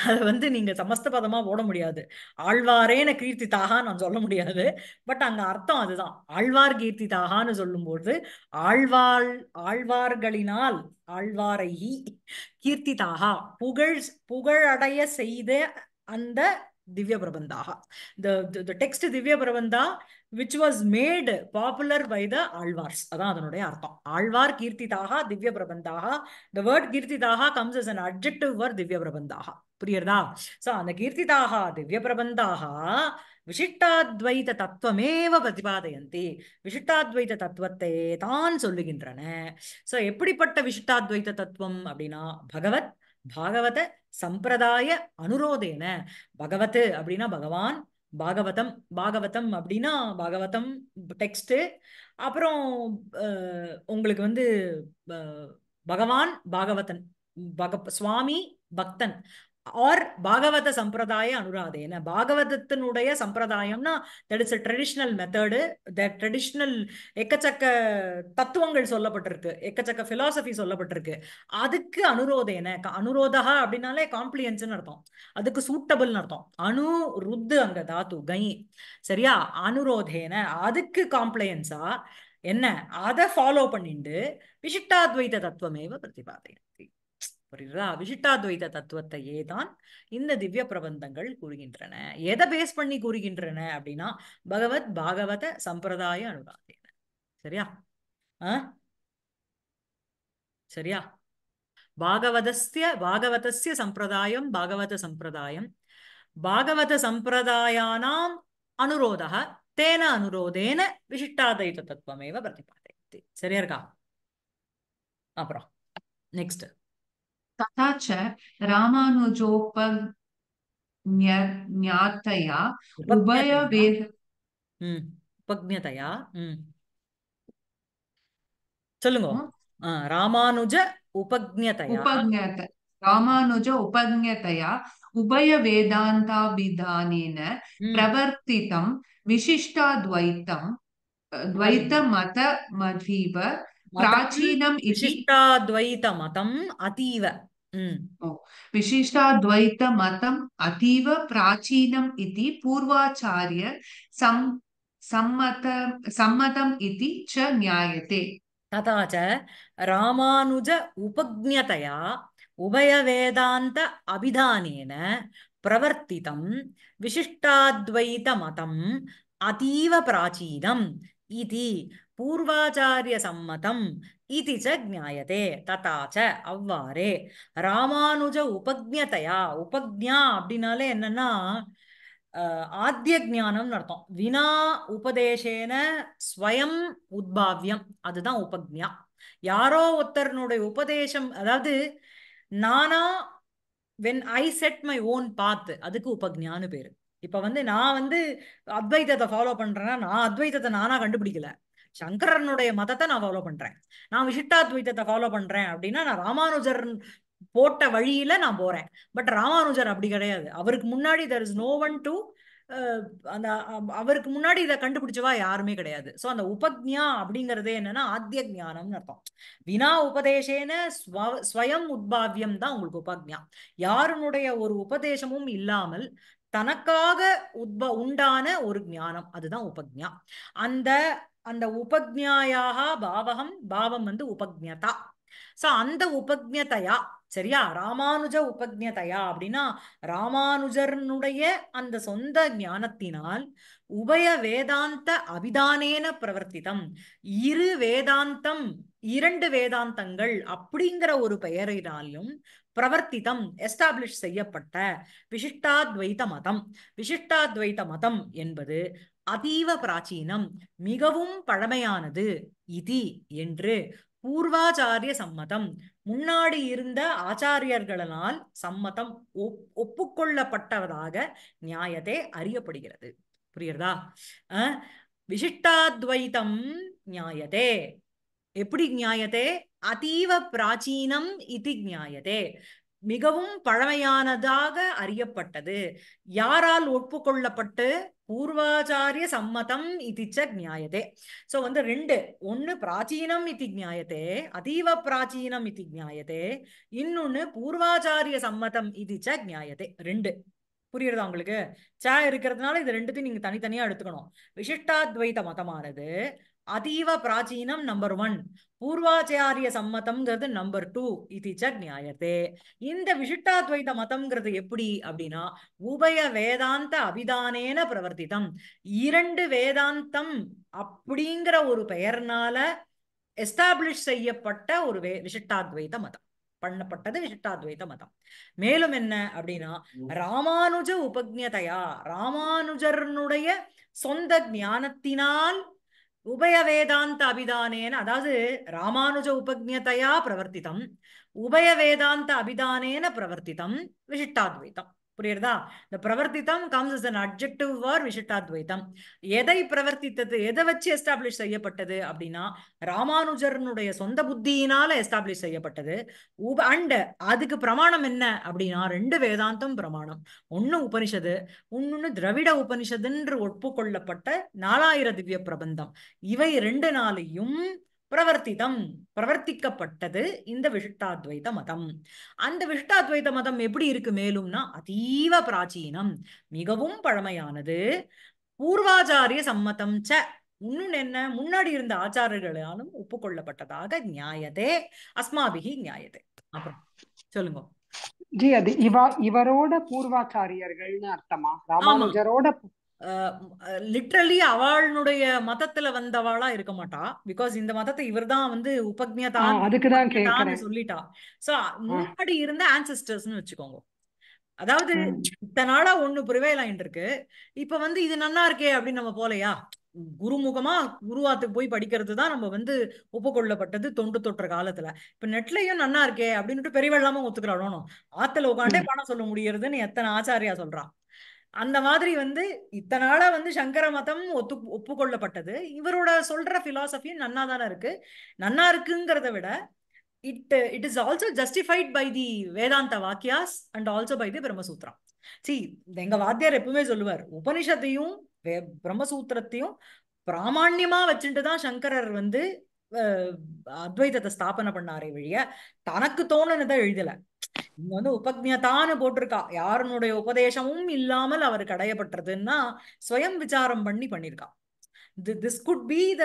அதை வந்து நீங்க சமஸ்தபதமா ஓட போட முடியாது ஆழ்வாரேன கீர்த்தி தாகான்னு நான் சொல்ல முடியாது பட் அங்க அர்த்தம் அதுதான் ஆழ்வார் கீர்த்தி தாகான்னு சொல்லும்போது ஆழ்வாள் ஆழ்வார்களினால் ஆழ்வாரை கீர்த்தி தாகா புகழ் புகழடைய செய்த அந்த திவ்ய பிரபந்தாகா the text Divya Prabandha which was made popular by the Alvars அதான் அதனுடைய அர்த்தம் ஆழ்வார் கீர்த்திதாக திவ்ய பிரபந்தாக த வேர்ட் கீர்த்திதாக கம்ஸ் அஸ் அன் அப்ஜெக்டிவ் வர் திவ்ய பிரபந்தாக புரியுறதா சோ அந்த கீர்த்திதாக திவ்ய பிரபந்தாக விசிஷ்டாத்வைத தத்துவமேவ பிரதிபாதயந்தி விசிஷ்டாத்வைத தத்துவத்தை தான் சொல்லுகின்றன சோ எப்படிப்பட்ட விசிஷ்டாத்வைத தத்துவம் அப்படின்னா பகவத் பாகவத சம்பிரதாய அனுரோதேன பகவத் அப்படின்னா பகவான் பாகவதம் பாகவதம் அப்படின்னா பாகவதம் டெக்ஸ்ட்டு அப்புறம் உங்களுக்கு வந்து பகவான் பாகவதன் பக சுவாமி பக்தன் ஆர் பாகவத சம்பிரதாய அனுராதேன பாகவதத்தினுடைய சம்பிரதாயம்னா that is a traditional method the traditional எக்கச்சக்க தத்துவங்கள் சொல்லப்பட்டிருக்கு எக்கச்சக்க பிலாசபி சொல்லப்பட்டிருக்கு அதுக்கு அனுரோதேன அனுரோதா அப்படின்னாலே காம்ப்ளியன்ஸ்னு அர்த்தம் அதுக்கு சூட்டபிள்னு அர்த்தம் அணு ருத்து அங்க தாத்து கை சரியா அனுரோதேன அதுக்கு காம்ப்ளையன்ஸா என்ன அதை ஃபாலோ பண்ணிட்டு விசிஷ்டாத்வைத தத்துவமேவ பிரதிபாதை புரியுறதா விசிட்டாத்வைத தத்துவத்தையே தான் இந்த திவ்ய பிரபந்தங்கள் கூறுகின்றன எதை பேஸ் பண்ணி கூறுகின்றன அப்படின்னா பகவத் பாகவத சம்பிரதாய அனுராதேன சரியா சரியா பாகவதஸ்ய பாகவதஸ்ய சம்பிரதாயம் பாகவத சம்பிரதாயம் பாகவத சம்பிரதாயானாம் அனுரோதா தேன அனுரோதேன விசிஷ்டாதைத தத்துவமேவ பிரதிபாதயத்து சரியா இருக்கா அப்புறம் நெக்ஸ்ட் तथा च रामानुजोपज्ञातया उभयभेद उपज्ञतया சொல்லுங்க ராமானுஜ உபஜ்ஞதயா உபஜ்ஞத ராமானுஜ உபஜ்ஞதயா உபய வேதாந்தாபிதானேன பிரவர்த்திதம் விசிஷ்டாத்வைத்தம் द्वैतमतमधीव प्राचीनम् विशिष्टाद्वैतमतम् अतीव विशिष्टाद्वैतमतम् अतीव प्राचीनम् इति पूर्वाचार्य सम् सम्मत सम्मतम् इति च ज्ञायते तथा च रामानुज उपज्ञतया उभयवेदान्त अभिधानेन प्रवर्तितं विशिष्टाद्वैतमतम् अतीव प्राचीनम् इति பூர்வாச்சாரிய சம்மதம் இது ஜாயதே ததாச்ச அவ்வாறே ராமானுஜ உபக்ஞதையா உபக்ஞா அப்படின்னாலே என்னன்னா ஆத்திய ஜானம் அர்த்தம் வினா உபதேசேன ஸ்வயம் உத்பாவியம் அதுதான் உபக்ஞா யாரோ ஒருத்தர்னுடைய உபதேசம் அதாவது நானா when I set my own path அதுக்கு உபக்ஞான்னு பேரு இப்ப வந்து நான் வந்து அத்வைதத்தை ஃபாலோ பண்றேன்னா நான் அத்வைதத்தை நானா கண்டுபிடிக்கல சங்கரனுடைய மதத்தை நான் ஃபாலோ பண்றேன் நான் விசிட்டாத்வைத்தத்தை ஃபாலோ பண்றேன் அப்படின்னா நான் ராமானுஜர் போட்ட வழியில நான் போறேன் பட் ராமானுஜர் அப்படி கிடையாது அவருக்கு முன்னாடி there is no one to அந்த அவருக்கு முன்னாடி இதை கண்டுபிடிச்சவா யாருமே கிடையாது ஸோ அந்த உபஜ்ஞா அப்படிங்கிறது என்னன்னா ஆத்திய ஜானம்னு அர்த்தம் வினா உபதேசேன ஸ்வயம் உத்பாவியம் தான் உங்களுக்கு உபஜ்ஞா யாருனுடைய ஒரு உபதேசமும் இல்லாமல் தனக்காக உத்ப உண்டான ஒரு ஞானம் அதுதான் உபஜ்ஞா அந்த அந்த உபக்ஞாயாக பாவகம் பாவம் வந்து உபக்ஞதா சோ அந்த உபக்ஞதையா சரியா ராமானுஜ உபக்ஞதையா அப்படின்னா ராமானுஜர்னுடைய அந்த சொந்த ஞானத்தினால் உபய வேதாந்த அபிதானேன பிரவர்த்திதம் இரு வேதாந்தம் இரண்டு வேதாந்தங்கள் அப்படிங்கிற ஒரு பெயரினாலும் பிரவர்த்திதம் எஸ்டாப்ளிஷ் செய்யப்பட்ட விசிஷ்டாத்வைத மதம் விசிஷ்டாத்வைத மதம் என்பது அதீவ பிராச்சீனம் மிகவும் பழமையானது இதி என்று பூர்வாச்சாரிய சம்மதம் முன்னாடி இருந்த ஆச்சாரியர்களால் சம்மதம் ஒப்புக்கொள்ளப்பட்டதாக நியாயத்தை அறியப்படுகிறது புரியுறதா விசிஷ்டாத்வைதம் நியாயதே எப்படி நியாயதே அதீவ பிராச்சீனம் இது நியாயதே மிகவும் பழமையானதாக அறியப்பட்டது யாரால் ஒப்புக்கொள்ளப்பட்டு பூர்வாச்சாரிய சம்மதம் இதிச்ச நியாயதே ஸோ வந்து ரெண்டு ஒன்று பிராச்சீனம் இது நியாயதே அதீவ பிராச்சீனம் இது நியாயதே இன்னொன்னு பூர்வாச்சாரிய சம்மதம் இதிச்ச நியாயதே ரெண்டு புரியுறதா உங்களுக்கு ச இருக்கிறதுனால இது ரெண்டுத்தையும் நீங்க தனித்தனியா எடுத்துக்கணும் விசிஷ்டாத்வைத மதமானது அதீவ பிராச்சீனம் நம்பர் ஒன் பூர்வாச்சாரிய சம்மதம்ங்கிறது நம்பர் டூ இது ச நியாயத்தே இந்த விசிஷ்டாத்வைத மதம்ங்கிறது எப்படி அப்படின்னா உபய வேதாந்த அபிதானேன பிரவர்த்திதம் இரண்டு வேதாந்தம் அப்படிங்கிற ஒரு பெயர்னால எஸ்டாப்ளிஷ் செய்யப்பட்ட ஒரு வே விசிஷ்டாத்வைத மதம் பண்ணப்பட்டது விசிஷ்டாத்வைத மதம் மேலும் என்ன அப்படின்னா ராமானுஜ உபக்ஞதையா ராமானுஜர்னுடைய சொந்த ஞானத்தினால் உபய வேதாந்த அபிதானேன அதாவது ராமானுஜ உபக்ஞதையா பிரவர்த்திதம் உபய வேதாந்த அபிதானேன பிரவர்த்திதம் விசிஷ்டாத்வைத்தம் புரியுறதா இந்த பிரவர்த்தித்தம் கம்ஸ் இஸ் அன் அப்ஜெக்டிவ் வார் விசிட்டாத்வைத்தம் எதை பிரவர்த்தித்தது எதை வச்சு எஸ்டாப்ளிஷ் செய்யப்பட்டது அப்படின்னா ராமானுஜரனுடைய சொந்த புத்தியினால எஸ்டாப்ளிஷ் செய்யப்பட்டது உப அண்ட் அதுக்கு பிரமாணம் என்ன அப்படின்னா ரெண்டு வேதாந்தம் பிரமாணம் ஒன்னு உபனிஷது இன்னொன்னு திரவிட உபனிஷதுன்று ஒப்புக்கொள்ளப்பட்ட நாலாயிர திவ்ய பிரபந்தம் இவை ரெண்டு நாளையும் பிரவர்த்திதம் பிரவர்த்திக்கப்பட்டது இந்த விஷ்டாத்வைத மதம் அந்த விஷ்டாத்வைத மதம் எப்படி இருக்கு மேலும்னா அதீவ பிராச்சீனம் மிகவும் பழமையானது பூர்வாச்சாரிய சம்மதம் ச இன்னும் என்ன முன்னாடி இருந்த ஆச்சாரர்களாலும் ஒப்புக்கொள்ளப்பட்டதாக நியாயதே அஸ்மாபிகி நியாயதே அப்புறம் சொல்லுங்க ஜி அது இவ இவரோட பூர்வாச்சாரியர்கள்னு அர்த்தமா ராமானுஜரோட லிட்ரலி அவளுடைய மதத்துல வந்தவாளா இருக்க மாட்டா பிகாஸ் இந்த மதத்தை இவர் தான் வந்து உபக்னியா தான் சொல்லிட்டா சோ முன்னாடி இருந்த ஆன்சிஸ்டர்ஸ்னு வச்சுக்கோங்க அதாவது இத்தனால ஒண்ணு புரிவேல் இருக்கு இப்ப வந்து இது நன்னா இருக்கே அப்படின்னு நம்ம போலையா குருமுகமா குருவாத்துக்கு போய் படிக்கிறது தான் நம்ம வந்து ஒப்புக்கொள்ளப்பட்டது தொண்டு தொற்ற காலத்துல இப்ப நெட்லயும் நன்னா இருக்கே அப்படின்னுட்டு பெரியவள்ளாம ஒத்துக்கிறாளோனும் ஆத்துல உட்காண்டே பணம் சொல்ல முடியறதுன்னு எத்தனை ஆச்சாரியா சொல்றான் அந்த மாதிரி வந்து இத்தனால வந்து சங்கர மதம் ஒத்து ஒப்புக்கொள்ளப்பட்டது இவரோட சொல்ற பிலாசபியும் நன்னா தானே இருக்கு நன்னா இருக்குங்கிறத விட it it is also justified by the Vedanta vakyas and also by the Brahmasutra சி எங்க வாத்தியார் எப்பவுமே சொல்லுவார் உபனிஷத்தையும் பிரம்மசூத்திரத்தையும் பிராமான்யமா வச்சுட்டு தான் சங்கரர் வந்து அத்வைதத்தை ஸ்தாபனை பண்ணாரே வழிய தனக்கு தோணுன்னு தான் எழுதலை இங்க வந்து உபக்ஞதான்னு போட்டிருக்கா யாருனுடைய உபதேசமும் இல்லாமல் அவர் கடையப்பட்டதுன்னா ஸ்வயம் விசாரம் பண்ணி பண்ணிருக்கா திஸ் குட் பி த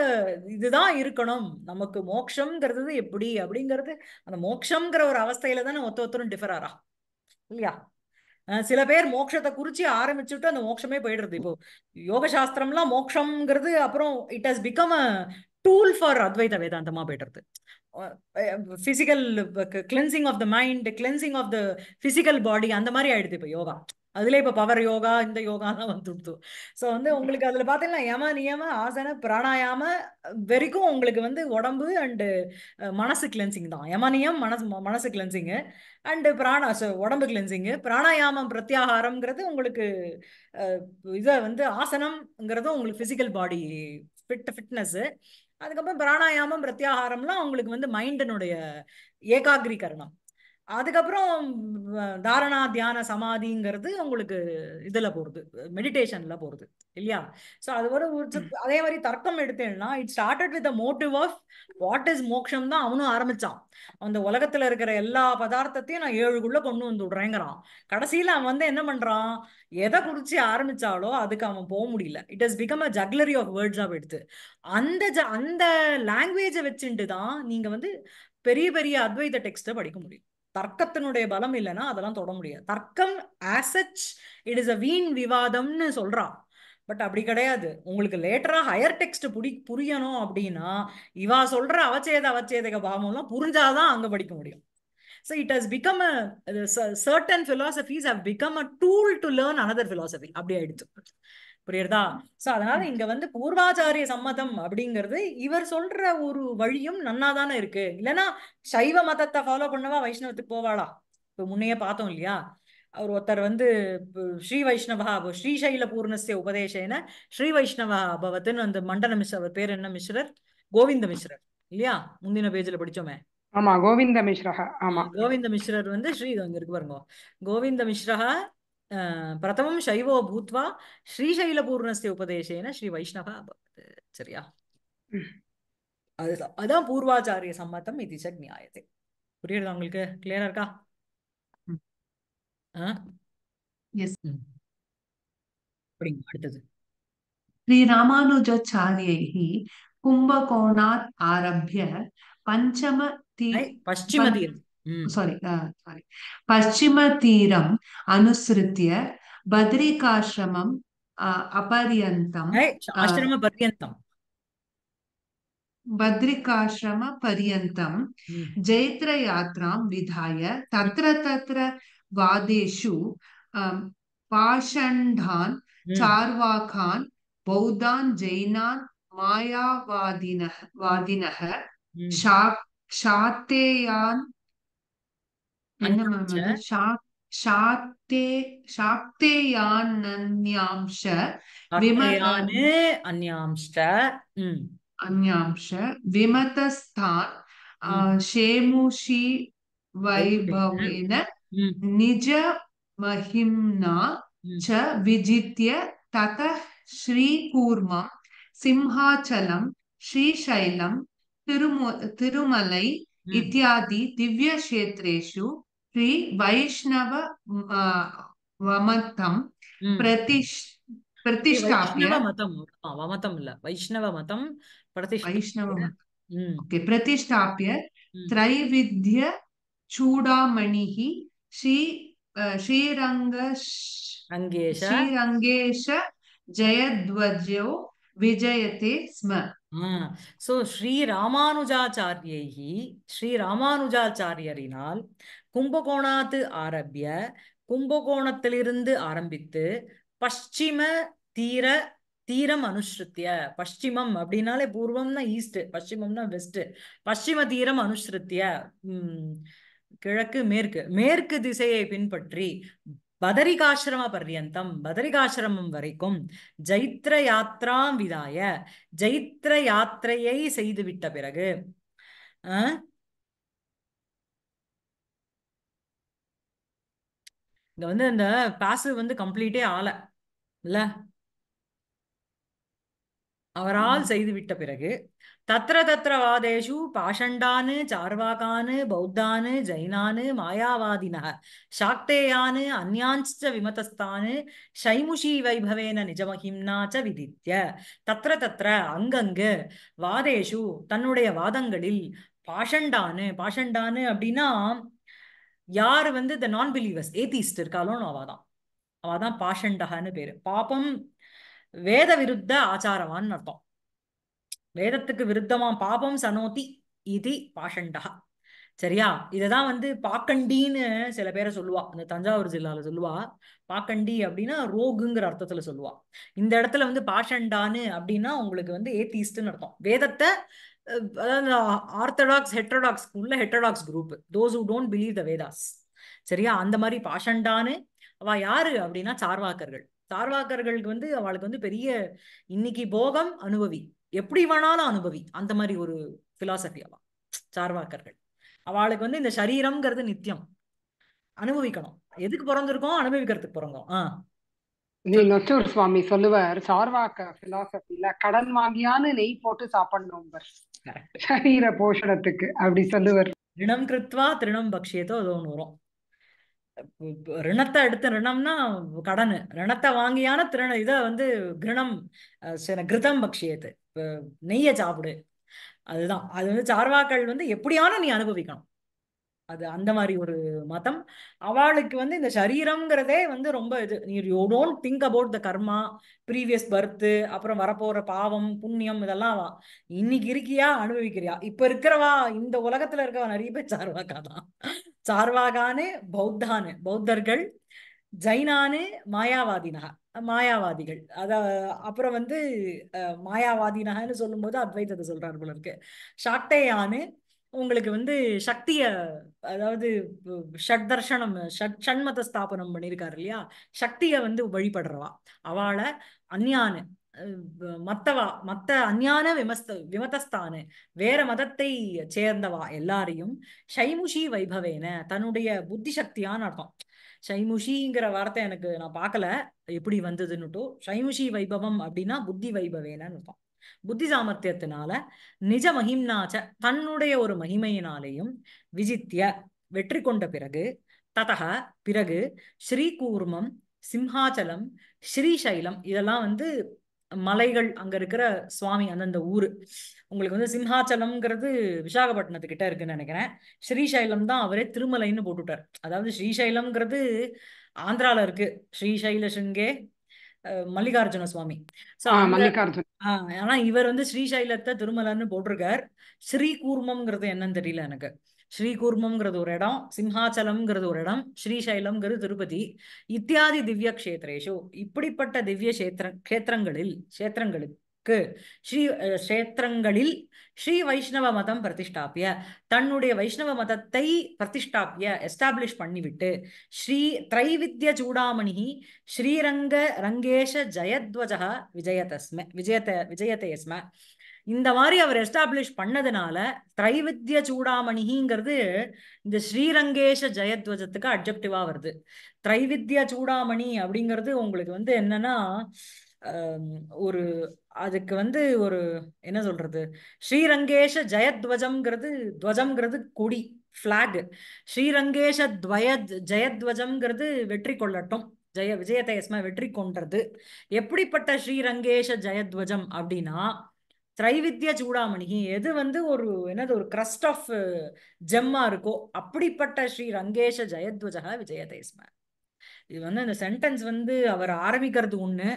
இதுதான் இருக்கணும் நமக்கு மோக்ஷங்கிறது எப்படி அப்படிங்கிறது அந்த மோக்ஷங்கிற ஒரு அவஸ்தையில தானே ஒத்த ஒத்தரும் டிஃபர் ஆறா இல்லையா சில பேர் மோட்சத்தை குறிச்சு ஆரம்பிச்சுட்டு அந்த மோட்சமே போயிடுறது இப்போ யோக மோக்ஷங்கிறது அப்புறம் it has become a tool for Advaita வேதாந்தமா போயிடுறது physical cleansing of the mind cleansing of the physical body அந்த மாதிரி ஆயிடுது இப்போ யோகா அதுல இப்போ பவர் யோகா இந்த யோகா தான் வந்துடுது ஸோ வந்து உங்களுக்கு அதில் பாத்தீங்கன்னா யம நியம ஆசன பிராணாயாம வரைக்கும் உங்களுக்கு வந்து உடம்பு அண்டு மனசு கிளென்சிங் தான் யமனியம் மனசு மனசு கிளென்சிங்கு அண்டு பிராணா உடம்பு கிளென்சிங்கு பிராணாயாமம் பிரத்யாகாரம்ங்கிறது உங்களுக்கு இதை வந்து ஆசனம்ங்கிறதும் உங்களுக்கு ஃபிசிக்கல் பாடி ஃபிட் ஃபிட்னஸ்ஸு அதுக்கப்புறம் பிராணாயாமம் பிரத்யாகாரம்லாம் அவங்களுக்கு வந்து மைண்டினுடைய ஏகாகிரிகரணம் அதுக்கப்புறம் தாரணா தியான சமாதிங்கிறது உங்களுக்கு இதில் போறது மெடிடேஷனில் போறது இல்லையா ஸோ அது ஒரு அதே மாதிரி தர்க்கம் எடுத்தேன்னா it started with motive of what is moksham தான் அவனும் ஆரம்பிச்சான் அந்த உலகத்தில் இருக்கிற எல்லா பதார்த்தத்தையும் நான் ஏழுக்குள்ள கொண்டு வந்து விடுறேங்கிறான் கடைசியில் அவன் வந்து என்ன பண்ணுறான் எதை குறித்து ஆரம்பித்தாலோ அதுக்கு அவன் போக முடியல it has become a jugglery of of எடுத்து அந்த ஜ அந்த லாங்குவேஜை வச்சுட்டு தான் நீங்கள் வந்து பெரிய பெரிய அத்வைத டெக்ஸ்ட்டை படிக்க முடியும் தர்க்கத்தினுடைய பலம் இல்லைன்னா அதெல்லாம் தொட முடியாது தர்க்கம் ஆஸ் இட் இஸ் அ வீண் விவாதம்னு சொல்றான் பட் அப்படி கிடையாது உங்களுக்கு லேட்டரா ஹையர் டெக்ஸ்ட் புடி புரியணும் அப்படின்னா இவா சொல்ற அவச்சேத அவச்சேதக பாவம்லாம் புரிஞ்சாதான் அங்க படிக்க முடியும் so it has become a certain philosophies have become a tool to learn another philosophy அப்படி ஆயிடுச்சு புரியுறதா சோ அதனால இங்க வந்து பூர்வாச்சாரிய சம்மதம் அப்படிங்கிறது இவர் சொல்ற ஒரு வழியும் நன்னா தானே இருக்கு இல்லைன்னா சைவ மதத்தை ஃபாலோ பண்ணவா வைஷ்ணவத்துக்கு போவாளா இப்ப முன்னையே பார்த்தோம் இல்லையா அவர் ஒருத்தர் வந்து ஸ்ரீ வைஷ்ணவா ஸ்ரீசைல பூர்ணசிய உபதேசன ஸ்ரீ வைஷ்ணவா அபவத்துன்னு அந்த மண்டல மிஸ்ரர் அவர் பேர் என்ன மிஸ்ரர் கோவிந்த மிஸ்ரர் இல்லையா முந்தின பேஜ்ல படிச்சோமே ஆமா கோவிந்த மிஸ்ரஹா ஆமா கோவிந்த மிஸ்ரர் வந்து ஸ்ரீ அங்க இருக்கு பாருங்க கோவிந்த மிஸ்ரஹா प्रथमं शैवो भूत्वा ஸ்ரீசைலபூர்ணस्य உபதேசேன ஸ்ரீ வைஷ்ணவ சரியா அதுதான் அதுதான் பூர்வாச்சாரிய சம்மதம் இது சக் நியாயத்தை புரியுறதா உங்களுக்கு கிளியரா இருக்கா அடுத்தது ஸ்ரீ ராமானுஜாச்சாரியை கும்பகோணாத் ஆரம்பிய பஞ்சம பஷ்டிம தீர்த்தம் सॉरी ಸಾರಿ ಪಶ್ಚಿಮ ತೀರಂ ಅನುಸೃತ್ಯ ಬದ್ರಿಕಾಶ್ರಮಂ ಅಪರ್ಯಂತಂ ಆಶ್ರಮ पर्यतम बद्रिकाश्रम पर्यन्तं जैत्रयात्रां विधाय तत्र तत्र वादेशु पाषंडा चार्वाकान् बौद्धा जैना मायावादिनः वादिनः शा शातेयान् शाक्ते शाक्तेयानन्यांश विमताने अन्यांश्च अन्यांश विमतस्थान् शेमुषि वैभवेन निज महिम्ना च विजित्य ततः श्रीकूर्मं सिंहाचलं श्रीशैलं तिरुमु तिरुमलै इत्यादि दिव्यक्षेत्रेषु శ్రీ వైష్ణవ వమతం ప్రతి ప్రతిష్టాప్య ప్రతిష్టాప్య త్రైవిధ్య చూడామణి శ్రీ శ్రీరంగ శ్రీరంగేశ జయధ్వజో విజయతే స్మ சோ ஸ்ரீ ராமானுஜாச்சாரியைகி ஸ்ரீ ராமானுஜாச்சாரியரினால் கும்பகோணாத்து ஆரம்பிய கும்பகோணத்திலிருந்து ஆரம்பித்து பஷ்சிம தீர தீரம் அனுஷ்ருத்திய பஷ்டிமம் அப்படின்னாலே பூர்வம்னா ஈஸ்ட் பஷ்டிமம்னா வெஸ்ட் பஷ்டிம தீரம் அனுஷ்ருத்திய கிழக்கு மேற்கு மேற்கு திசையை பின்பற்றி பதரிகாசிரம பர்யந்தம் பதரிகாசிரமம் வரைக்கும் ஜைத்திர யாத்திராம் விதாய ஜைத்திர யாத்திரையை செய்துவிட்ட பிறகு இங்க வந்து அந்த பாசிவ் வந்து கம்ப்ளீட்டே ஆல இல்ல அவரால் செய்துவிட்ட பிறகு தத்திர தத்திரவாதேஷு பாஷண்டானு சார்வாகானு பௌத்தானு ஜைனானு மாயாவாதின சாக்தேயானு அந்யாஞ்ச விமதஸ்தானு ஷைமுஷி வைபவேன நிஜமஹிம்னா ச விதித்ய தத்திர தத்திர அங்கங்கு வாதேஷு தன்னுடைய வாதங்களில் பாஷண்டானு பாஷண்டானு அப்படின்னா யார் வந்து த நான் பிலீவர்ஸ் ஏத்திஸ்ட் இருக்காலும் அவாதான் அவாதான் பாஷண்டகன்னு பேரு பாப்பம் வேத விருத்த ஆச்சாரவான்னு அர்த்தம் வேதத்துக்கு விருத்தமா பாபம் சனோதி இது பாஷண்டா சரியா இததான் வந்து பாக்கண்டின்னு சில பேரை சொல்லுவா இந்த தஞ்சாவூர் ஜில்லால சொல்லுவா பாக்கண்டி அப்படின்னா ரோகுங்கிற அர்த்தத்துல சொல்லுவா இந்த இடத்துல வந்து பாஷண்டான்னு அப்படின்னா உங்களுக்கு வந்து ஏத்தீஸ்ட்னு அர்த்தம் வேதத்தை அதாவது ஆர்த்தடாக்ஸ் ஹெட்ரடாக்ஸ் உள்ள heterodox group those who don't believe the Vedas சரியா அந்த மாதிரி பாஷண்டான்னு அவ யாரு அப்படின்னா சார்வாக்கர்கள் சார்வாக்கர்களுக்கு வந்து அவளுக்கு வந்து பெரிய இன்னைக்கு போகம் அனுபவி எப்படி வேணாலும் அனுபவி அந்த மாதிரி ஒரு பிலாசபி அவள் சார்வாக்கர்கள் அவளுக்கு வந்து இந்த சரீரம்ங்கிறது நித்தியம் அனுபவிக்கணும் எதுக்கு பிறந்திருக்கோம் அனுபவிக்கிறதுக்கு பிறந்தோம் ஆஹ் நொச்சூர் சுவாமி சொல்லுவார் சார்வாக்க பிலாசபில கடன் வாங்கியான்னு நெய் போட்டு சாப்பிடணும் சரீர போஷணத்துக்கு அப்படி சொல்லுவார் ரிணம் கிருத்வா திருணம் பக்ஷியத்தோ அது ஒன்று வரும் ரிணத்தை எடுத்த ரிணம்னா கடன் ரிணத்தை வாங்கியான திறன் இதை வந்து கிருணம் கிருதம் பக்ஷியத்து நெய்ய சாப்பிடு அதுதான் அது வந்து சார்வாக்கள் வந்து எப்படியான நீ அனுபவிக்கணும் அது அந்த மாதிரி ஒரு மதம் அவளுக்கு வந்து இந்த சரீரம்ங்கிறதே வந்து ரொம்ப இது நீ you don't think about the karma previous birth அப்புறம் வரப்போற பாவம் புண்ணியம் இதெல்லாம் வா இன்னைக்கு இருக்கியா அனுபவிக்கிறியா இப்ப இருக்கிறவா இந்த உலகத்துல இருக்கவா நிறைய பேர் சார்வாக்கா தான் சார்வாகானு பௌத்தானு பௌத்தர்கள் ஜைனானு மாயாவாதினகா மாயாவாதிகள் அத அப்புறம் வந்து மாயாவாதினகன்னு சொல்லும்போது அத்வைதத்தை சொல்றார் போல இருக்கு சாக்டேயானு உங்களுக்கு வந்து சக்திய அதாவது ஷட்தர்ஷனம் ஷட் ஷண்மத ஸ்தாபனம் பண்ணியிருக்காரு இல்லையா சக்திய வந்து வழிபடுறவா அவளை அந்யானு மத்தவா மத்த அஞ்ஞான விமஸ்த விமதஸ்தானு வேற மதத்தை சேர்ந்தவா எல்லாரையும் ஷைமுஷி வைபவேன தன்னுடைய புத்தி சக்தியான்னு அர்த்தம் ஷைமுஷிங்கிற வார்த்தை எனக்கு நான் பார்க்கல எப்படி வந்ததுன்னுட்டு ஷைமுஷி வைபவம் அப்படின்னா புத்தி வைபவேனன்னு அர்த்தம் புத்தி சாமர்த்தியத்தினால நிஜ மகிம்னாச்ச தன்னுடைய ஒரு மகிமையினாலேயும் விஜித்திய வெற்றி கொண்ட பிறகு ததக பிறகு ஸ்ரீகூர்மம் சிம்ஹாச்சலம் ஸ்ரீசைலம் இதெல்லாம் வந்து மலைகள் அங்க இருக்கிற சுவாமி அந்தந்த ஊரு உங்களுக்கு வந்து சிம்ஹாச்சலம்ங்கிறது விசாகப்பட்டினத்து கிட்ட இருக்குன்னு நினைக்கிறேன் ஸ்ரீசைலம் தான் அவரே திருமலைன்னு போட்டுட்டார் அதாவது ஸ்ரீசைலம்ங்கிறது ஆந்திரால இருக்கு ஸ்ரீசைல சிங்கே மல்லிகார்ஜுன சுவாமி ஆனா இவர் வந்து ஸ்ரீசைலத்தை திருமலைன்னு போட்டிருக்கார் ஸ்ரீ கூர்மம்ங்கிறது என்னன்னு தெரியல எனக்கு ஸ்ரீகூர்மம்ங்கிறது ஒரு இடம் சிம்ஹாச்சலம்ங்கிறது ஒரு இடம் ஸ்ரீசைலம்ங்கிறது திருப்பதி இத்தியாதி திவ்ய கஷேத்ரேஷு இப்படிப்பட்ட திவ்ய கஷேத்திர கஷேத்திரங்களில் கஷேத்திரங்களுக்கு ஸ்ரீ கஷேத்திரங்களில் ஸ்ரீ வைஷ்ணவ மதம் பிரதிஷ்டாப்பிய தன்னுடைய வைஷ்ணவ மதத்தை பிரதிஷ்டாப்பிய எஸ்டாப்ளிஷ் பண்ணிவிட்டு ஸ்ரீ திரைவித்ய சூடாமணி ஸ்ரீரங்க ரங்கேஷ ஜயத்வஜ விஜயதஸ்ம விஜயத விஜயதேஸ்ம இந்த மாதிரி அவர் எஸ்டாப்ளிஷ் பண்ணதுனால திரைவித்ய சூடாமணிங்கிறது இந்த ஸ்ரீரங்கேஷ ஜெயத்வஜத்துக்கு அப்செக்டிவா வருது திரைவித்ய சூடாமணி அப்படிங்கிறது உங்களுக்கு வந்து என்னன்னா ஒரு அதுக்கு வந்து ஒரு என்ன சொல்றது ஸ்ரீரங்கேஷ ஜெயத்வஜம்ங்கிறது துவஜம்ங்கிறது கொடி ஃபிளாக் ஸ்ரீரங்கேஷ துவய ஜெயத்வஜம்ங்கிறது வெற்றி கொள்ளட்டும் ஜெய விஜயதயஸ்மா வெற்றி கொண்டது எப்படிப்பட்ட ஸ்ரீரங்கேஷ ஜெயத்வஜம் அப்படின்னா திரைவித்யா சூடாமணி எது வந்து ஒரு என்னது ஒரு கிரஸ்ட் ஆஃப் ஜெம்மா இருக்கோ அப்படிப்பட்ட ஸ்ரீ ரங்கேஷ ஜெயத்வஜகா விஜயதே ஸ்ம இது வந்து அந்த சென்டென்ஸ் வந்து அவர் ஆரம்பிக்கிறது ஒன்று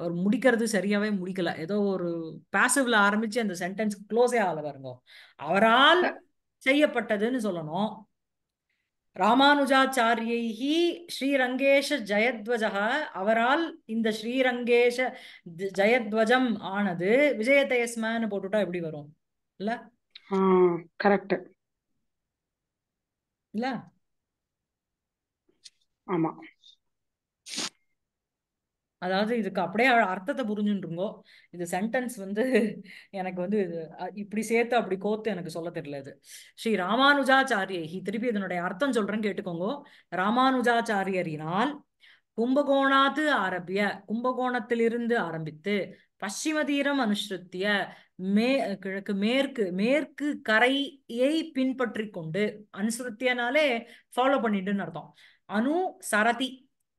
அவர் முடிக்கிறது சரியாவே முடிக்கல ஏதோ ஒரு பேசிவ்ல ஆரம்பிச்சு அந்த சென்டென்ஸ் க்ளோஸே ஆகல பாருங்க அவரால் செய்யப்பட்டதுன்னு சொல்லணும் ராமானுஜாச்சாரியை ஸ்ரீரங்கேஷ ஜயத்வஜ அவரால் இந்த ஸ்ரீரங்கேஷ ஜெயத்வஜம் ஆனது விஜயதயஸ்மான்னு போட்டுட்டா எப்படி வரும் இல்ல கரெக்ட் இல்ல ஆமா அதாவது இதுக்கு அப்படியே அர்த்தத்தை புரிஞ்சுட்டுருங்கோ இந்த சென்டென்ஸ் வந்து எனக்கு வந்து இப்படி சேர்த்து அப்படி கோத்து எனக்கு சொல்ல தெரியல இது ஸ்ரீ ராமானுஜாச்சாரியகி திருப்பி இதனுடைய அர்த்தம் சொல்றேன்னு கேட்டுக்கோங்க ராமானுஜாச்சாரியரினால் கும்பகோணாத்து ஆரம்பிய கும்பகோணத்திலிருந்து ஆரம்பித்து பசிம தீரம் அனுஷ்டித்திய மே கிழக்கு மேற்கு மேற்கு கரையை பின்பற்றி கொண்டு அனுசருத்தியனாலே ஃபாலோ பண்ணிட்டுன்னு அர்த்தம் அனு சரதி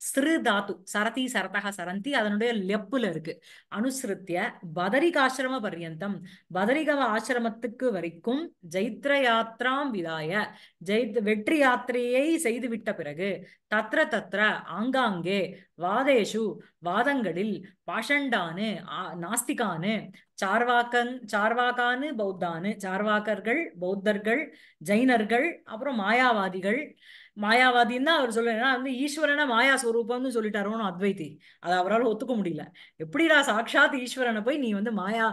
ஸ்ரீ தாத்து சரதி சரதக சரந்தி அதனுடைய லெப்புல இருக்கு அனுசிருத்திய ஆசிரம பர்யந்தம் பதரிகவ ஆசிரமத்துக்கு வரைக்கும் ஜைத்ர யாத்ராம் விதாய ஜெயித் வெற்றி யாத்திரையை செய்து விட்ட பிறகு தத்ர தத்ர ஆங்காங்கே வாதேஷு வாதங்களில் பாஷண்டானு நாஸ்திகானு சார்வாக்கன் சார்வாக்கானு பௌத்தானு சார்வாக்கர்கள் பௌத்தர்கள் ஜைனர்கள் அப்புறம் மாயாவாதிகள் மாயாவாதின்னு தான் அவர் சொல்லுன்னா வந்து ஈஸ்வரனை மாயா ஸ்வரூபம்னு சொல்லிட்டாரோன்னு அத்வைத்தி அதை அவரால் ஒத்துக்க முடியல எப்படிடா சாட்சாத் ஈஸ்வரனை போய் நீ வந்து மாயா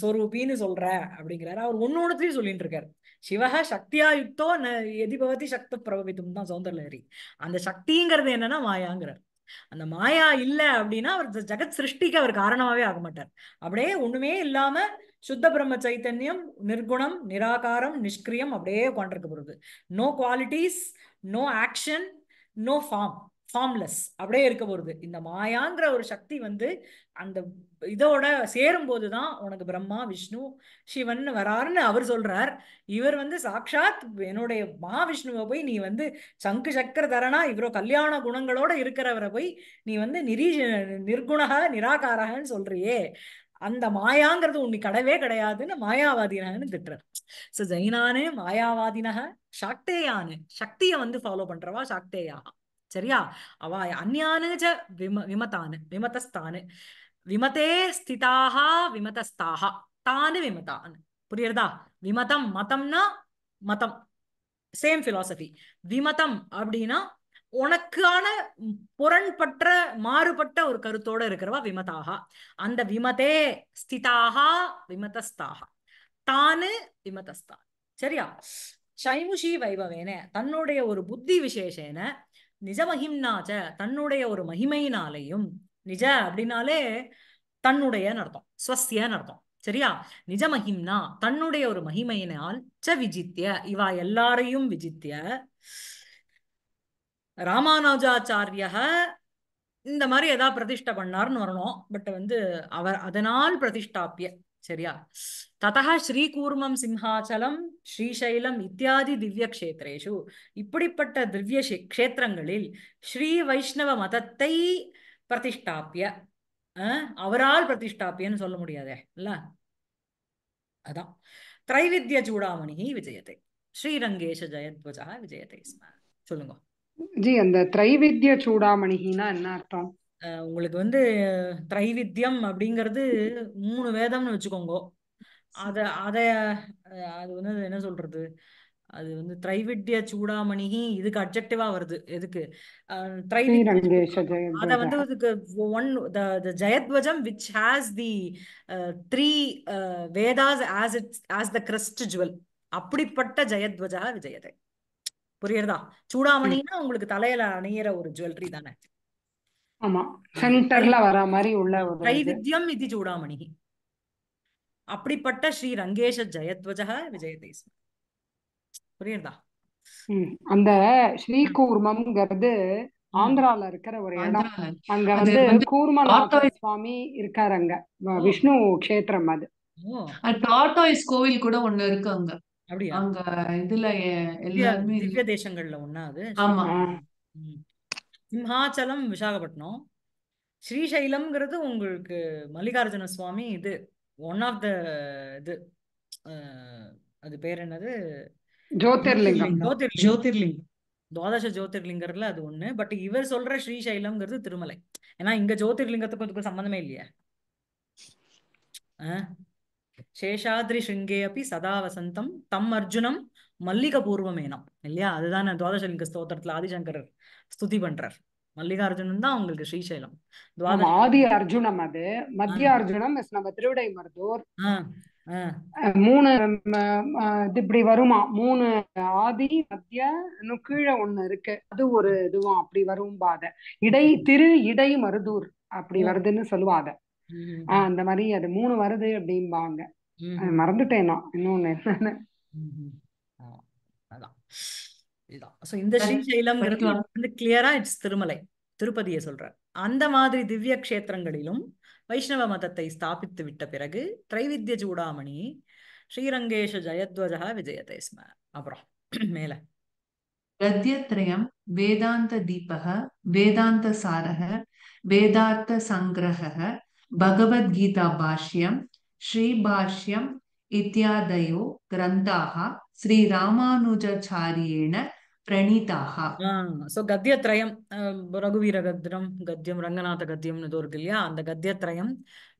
ஸ்வரூபின்னு சொல்ற அப்படிங்கிறாரு அவர் ஒன்னொன்னத்தையும் சொல்லிட்டு இருக்காரு சிவக சக்தியா யுக்தோ ந எதிபவதி சக்த பிரபவித்தும் தான் சௌந்தர்லஹரி அந்த சக்திங்கிறது என்னன்னா மாயாங்கிறார் அந்த மாயா இல்லை அப்படின்னா அவர் ஜெகத் சிருஷ்டிக்கு அவர் காரணமாவே ஆக மாட்டார் அப்படியே ஒண்ணுமே இல்லாம சுத்த பிரம்ம சைத்தன்யம் நிர்குணம் நிராகாரம் நிஷ்கிரியம் அப்படியே உட்காண்டிருக்க போகிறது no qualities no action no form formless அப்படியே இருக்க போகிறது இந்த மாயாங்கிற ஒரு சக்தி வந்து அந்த இதோட சேரும்போது தான் உனக்கு பிரம்மா விஷ்ணு சிவன் வராருன்னு அவர் சொல்றார் இவர் வந்து சாட்சாத் என்னுடைய மகாவிஷ்ணுவை போய் நீ வந்து சங்கு சக்கர தரனா இவரோ கல்யாண குணங்களோட இருக்கிறவரை போய் நீ வந்து நிரீ நிர்குணக நிராகாரகன்னு சொல்றியே அந்த மாயாங்கிறது உண்மை கடவே கிடையாதுன்னு மாயாவாதினகன்னு திட்டுறார் சோ ஜெயினானு மாயாவாதினக சாக்டேயானு சக்திய வந்து ஃபாலோ பண்றவா சாக்தேயா சரியா அவ அந்யானு ஜ விம விமதானு விமதஸ்தானு விமதே ஸ்திதாக விமதஸ்தாக தானு விமதான் புரியுறதா விமதம் மதம்னா மதம் சேம் பிலாசபி விமதம் அப்படின்னா உனக்கான புறன்பற்ற மாறுபட்ட ஒரு கருத்தோட இருக்கிறவா விமதாகா அந்த விமதே ஸ்திதாகா விமதஸ்தாகா தானு விமதஸ்தா சரியா சைமுஷி வைபவேன தன்னுடைய ஒரு புத்தி விசேஷேன நிஜமகிம்னாச்ச தன்னுடைய ஒரு மகிமையினாலையும் நிஜ அப்படின்னாலே தன்னுடைய அர்த்தம் ஸ்வசிய அர்த்தம் சரியா நிஜ மகிம்னா தன்னுடைய ஒரு மகிமையினால் ச விஜித்திய இவா எல்லாரையும் விஜித்திய ராமானுஜாச்சாரியா இந்த மாதிரி எதா பிரதிஷ்ட பண்ணார்னு வரணும் பட் வந்து அவர் அதனால் பிரதிஷ்டாப்பிய சரியா ததா ஸ்ரீகூர்மம் சிம்ஹாச்சலம் ஸ்ரீசைலம் இத்தியாதி திவ்ய கஷேத்திரேஷு இப்படிப்பட்ட திவ்ய கஷேத்திரங்களில் ஸ்ரீ வைஷ்ணவ மதத்தை பிரதிஷ்டாப்பிய அவரால் பிரதிஷ்டாப்பியன்னு சொல்ல முடியாதே இல்ல அதான் திரைவித்ய சூடாமணி விஜயத்தை ஸ்ரீரங்கேஷ ஜெயத்வஜா விஜயத்தை சொல்லுங்க ஜி அந்த திரைவித்ய சூடாமணிகினா என்ன அர்த்தம் உங்களுக்கு வந்து திரைவித்யம் அப்படிங்கிறது மூணு வேதம்னு வச்சுக்கோங்க அத அத அது வந்து என்ன சொல்றது அது வந்து திரைவிட்ய சூடாமணிகி இதுக்கு அப்ஜெக்டிவா வருது எதுக்கு அத வந்து இதுக்கு ஒன் த ஜெயத்வஜம் which has the three Vedas as its as the crest jewel அப்படிப்பட்ட ஜெயத்வஜா விஜயதை புரியுறதா சூடாமணின்னா உங்களுக்கு தலையில அணியிற ஒரு ஜுவல்லரி தானே ஆமா சென்டர்ல வர மாதிரி உள்ள கைவித்யம் இது சூடாமணி அப்படிப்பட்ட ஸ்ரீ ரங்கேஷ ஜெயத்வஜக விஜயதே புரியுறதா அந்த ஸ்ரீ கூர்மம்ங்கிறது ஆந்திரால இருக்கிற ஒரு இடம் அங்க வந்து கூர்மநாத சுவாமி இருக்காரு அங்க விஷ்ணு கஷேத்திரம் அது டார்டாய்ஸ் கோவில் கூட ஒண்ணு இருக்கு அங்க அப்படியா அங்க இதுல எல்லாருமே திவ்ய தேசங்கள்ல ஒன்னா அது ஆமா சிம்ஹாச்சலம் விசாகப்பட்டினம் ஸ்ரீசைலம்ங்கிறது உங்களுக்கு மல்லிகார்ஜுன சுவாமி இது ஒன் ஆஃப் த இது அது பேர் என்னது ஜோதிர்லிங்கம் ஜோதிர்லிங்கம் துவாதச ஜோதிர்லிங்கர்ல அது ஒண்ணு பட் இவர் சொல்ற ஸ்ரீசைலம்ங்கிறது திருமலை ஏன்னா இங்க ஜோதிர்லிங்கத்துக்கு இதுக்கும் சம்பந்தமே இல்லையா சேஷாத்ரி ஸ்ருங்கே அப்படி சதா வசந்தம் தம் அர்ஜுனம் மல்லிக பூர்வமேனம் இல்லையா அதுதான் துவாதசலிங்க ஸ்தோத்திரத்துல ஆதிசங்கரர் ஸ்துதி பண்றார் மல்லிகார்ஜுனன் தான் உங்களுக்கு ஸ்ரீசைலம் ஆதி அர்ஜுனம் அது மத்திய அர்ஜுனம் நம்ம திருவிடை மருதூர் மூணு இது இப்படி வருமா மூணு ஆதி மத்திய இன்னும் கீழே ஒண்ணு இருக்கு அது ஒரு இதுவும் அப்படி வரும் பாத இடை திரு இடை மருதூர் அப்படி வருதுன்னு சொல்லுவாங்க ஆஹ் அந்த மாதிரி அது மூணு வருது அப்படிம்பாங்க மறந்துட்டேன் நான் இன்னொன்னு என்னன்னு இந்த ஸ்ரீசைலம் வந்து கிளியரா இட்ஸ் திருமலை திருப்பதியை சொல்றார் அந்த மாதிரி திவ்ய கஷேத்திரங்களிலும் வைஷ்ணவ மதத்தை ஸ்தாபித்து விட்ட பிறகு திரைவித்ய சூடாமணி ஸ்ரீரங்கேஷ ஜயத்வஜா விஜயதே ஸ்ம அப்புறம் மேல வேதாந்த தீபக வேதாந்த சாரக वेदान्तसारः சங்கிரக ஸ்ரீபாஷ்யம் இத்தியாதயோ इत्यादयो ग्रन्थाः श्रीरामानुजाचार्येण प्रणीताः சோ கத்தியத்ரயம் ரகுவீர கத்திரம் கத்தியம் ரங்கநாத கத்தியம்னு இருக்கு இல்லையா அந்த கத்தியத்ரயம்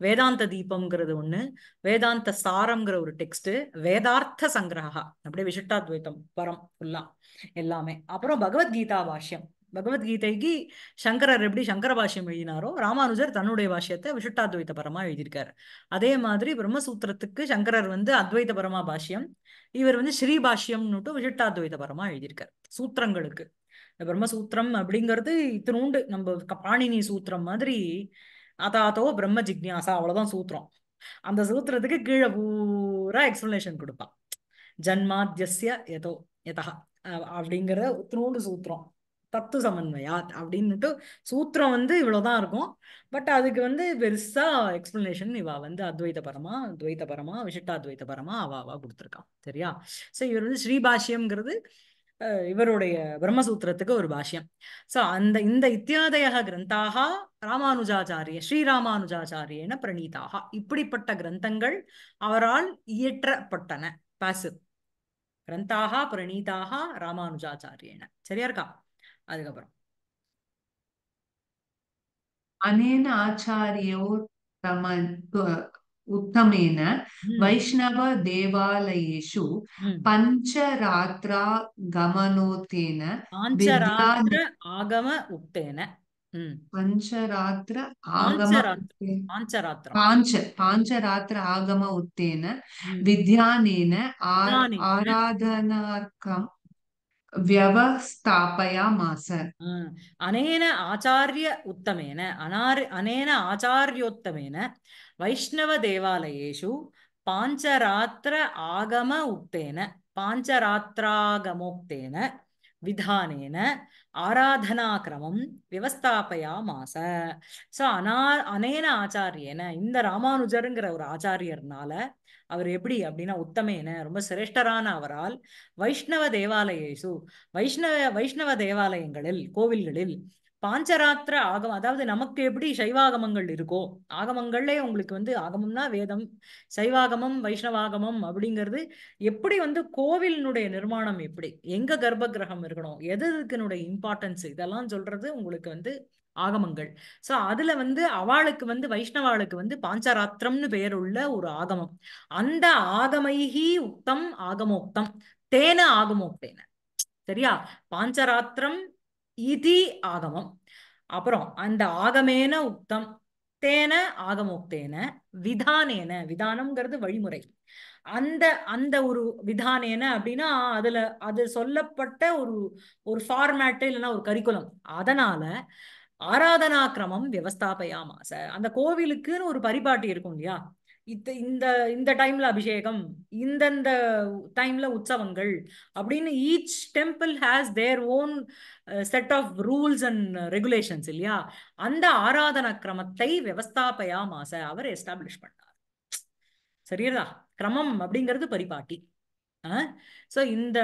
வேதாந்த தீபம்ங்கிறது ஒண்ணு வேதாந்த சாரம்ங்கிற ஒரு டெக்ஸ்ட் வேதார்த்த சங்கிரகா அப்படியே விசிஷ்டாத்வைத்தம் பரம் ஃபுல்லா எல்லாமே அப்புறம் பகவத்கீதா பாஷ்யம் பகவத்கீதைக்கு சங்கரர் எப்படி சங்கர பாஷ்யம் எழுதினாரோ ராமானுஜர் தன்னுடைய பாஷ்யத்தை விசிட்டாத்வைத்த பரமா எழுதியிருக்காரு அதே மாதிரி பிரம்மசூத்திரத்துக்கு சங்கரர் வந்து அத்வைத பரமா பாஷ்யம் இவர் வந்து ஸ்ரீ பாஷ்யம்னுட்டு விசிட்டாத்வைத பரமா எழுதியிருக்காரு சூத்திரங்களுக்கு இந்த பிரம்மசூத்திரம் அப்படிங்கிறது இத்தினூண்டு நம்ம பாணினி சூத்திரம் மாதிரி அதாத்தோ பிரம்ம ஜிக்னியாசா அவ்வளவுதான் சூத்திரம் அந்த சூத்திரத்துக்கு கீழே பூரா எக்ஸ்பிளனேஷன் கொடுப்பான் ஜன்மாத்தியஸ்ய எதோ எதா அப்படிங்கிற உத்தினோண்டு சூத்திரம் தத்து சமன்வயா அப்படின்னுட்டு சூத்திரம் வந்து இவ்வளோதான் இருக்கும் பட் அதுக்கு வந்து பெருசா எக்ஸ்பிளனேஷன் இவா வந்து அத்வைத பரமா துவைத பரமா விசிட்டாத்வைத பரமா அவாவா கொடுத்துருக்கான் சரியா ஸோ இவர் வந்து ஸ்ரீபாஷ்யம்ங்கிறது இவருடைய பிரம்மசூத்திரத்துக்கு ஒரு பாஷ்யம் சோ அந்த இந்த இத்தியாதய கிரந்தாக ராமானுஜாச்சாரிய ஸ்ரீராமானுஜாச்சாரியன பிரணீதாக இப்படிப்பட்ட கிரந்தங்கள் அவரால் இயற்றப்பட்டன பாசு கிரந்தாக பிரணீதாக ராமானுஜாச்சாரியன சரியா இருக்கா அதுக்கப்புறம் அனேன ஆச்சாரியோ தம உத்தமேன வைஷ்ணவ தேவாலயேஷு பஞ்சராத்ரா கமனோத்தேன பாஞ்சராத்திர ஆகம உக்தேன பஞ்சராத்திர ஆகம பாஞ்ச பாஞ்சராத்திர ஆகம உத்தேன வித்யானேன ஆராதனார்க்கம் व्यवस्थापयामास अनेन आचार्य उत्तमेन अनार् अनेन आचार्योत्तमेन वैष्णवदेवालयेषु पाञ्चरात्र आगम उक्तेन पाञ्चरात्रागमोक्तेन விதானேன ஆராதனாக்கிரமம் விவஸ்தாபயாமாச ஸோ அனா அனேன ஆச்சாரியன இந்த ராமானுஜருங்கிற ஒரு ஆச்சாரியர்னால அவர் எப்படி அப்படின்னா உத்தமேன ரொம்ப சிரேஷ்டரான அவரால் வைஷ்ணவ தேவாலயேசு வைஷ்ணவ வைஷ்ணவ தேவாலயங்களில் கோவில்களில் பாஞ்சராத்திர ஆகம் அதாவது நமக்கு எப்படி சைவாகமங்கள் இருக்கோ ஆகமங்கள்லேயே உங்களுக்கு வந்து ஆகமம்னா வேதம் சைவாகமம் வைஷ்ணவாகமம் அப்படிங்கிறது எப்படி வந்து கோவிலினுடைய நிர்மாணம் எப்படி எங்க கர்ப்ப கிரகம் இருக்கணும் எதுக்குனுடைய இம்பார்ட்டன்ஸ் இதெல்லாம் சொல்றது உங்களுக்கு வந்து ஆகமங்கள் சோ அதுல வந்து அவளுக்கு வந்து வைஷ்ணவாளுக்கு வந்து பாஞ்சராத்திரம்னு பெயருள்ள ஒரு ஆகமம் அந்த ஆகமைகி உக்தம் ஆகமோக்தம் தேன ஆகமோக்தேன சரியா பாஞ்சராத்திரம் இதி ஆகமம் அப்புறம் அந்த ஆகமேன உக்தம் தேன ஆகமோக்தேன விதானேன விதானம்ங்கிறது வழிமுறை அந்த அந்த ஒரு விதானேன அப்படின்னா அதுல அது சொல்லப்பட்ட ஒரு ஒரு ஃபார்மேட்டு இல்லைன்னா ஒரு கரிக்குலம் அதனால ஆராதனாக்கிரமம் கிரமம் விவஸ்தாபயாமாச அந்த கோவிலுக்குன்னு ஒரு பரிபாட்டி இருக்கும் இல்லையா இத்த இந்த இந்த டைம்ல அபிஷேகம் இந்தந்த டைம்ல உற்சவங்கள் அப்படின்னு each temple has their own set of rules and regulations இல்லையா அந்த ஆராதன கிரமத்தை விவஸ்தாபயாமாச அவர் எஸ்டாப்ளிஷ் பண்ணார் சரியாதா கிரமம் அப்படிங்கிறது பரிபாட்டி ஸோ இந்த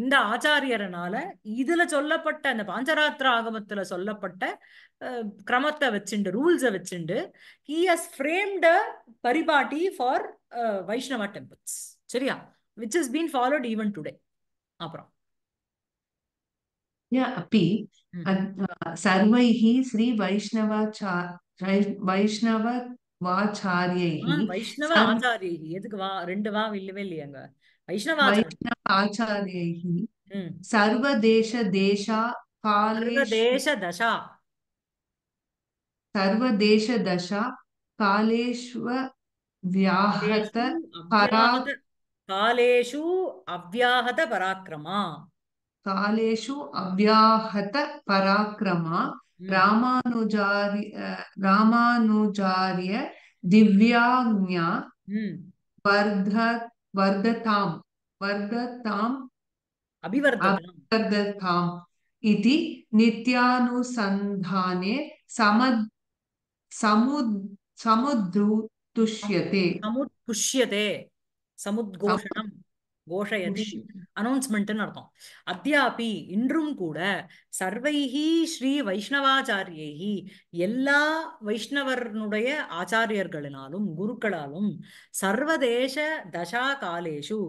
இந்த ஆச்சாரியரனால இதுல சொல்லப்பட்ட அந்த பாஞ்சராத்திர ஆகமத்துல சொல்லப்பட்ட கிரமத்தை வச்சுண்டு ரூல்ஸை வச்சுண்டு ஹி ஹஸ் அ பரிபாட்டி ஃபார் வைஷ்ணவா டெம்பிள்ஸ் சரியா which is been followed even today அப்புறம் अपि सर्वैः श्री वैष्णवाचा वैष्णववाचार्यैः வைஷ்ணவ आचार्यैः எதுக்கு வா ரெண்டு வா இல்லவே இல்லையாங்க वैष्णवाचार्यैः हम्म। सर्वदेशदेशा सर्वदेशदशा सर्वदेशदशा कालेष्वव्याहत परा अव्याहत पराक्रमा कालेषु अव्याहत पराक्रमा हम्म। रामानुजार्य रामानुजार्य दिव्याज्ञा हम्म। वर्ध वर्धताम वर्धताम अभिवर्धताम इति नित्यानुसन्धाने सम समुद् समुद्रुतुष्यते समुद्घुष्यते समुद्घोषणम् கோஷயதி அனௌன்ஸ்மெண்ட்டுன்னு அர்த்தம் அத்தியாபி இன்றும் கூட சர்வைஹி ஸ்ரீ வைஷ்ணவாச்சாரியைஹி எல்லா வைஷ்ணவர்னுடைய ஆச்சாரியர்களினாலும் குருக்களாலும் சர்வதேச தசா காலேஷு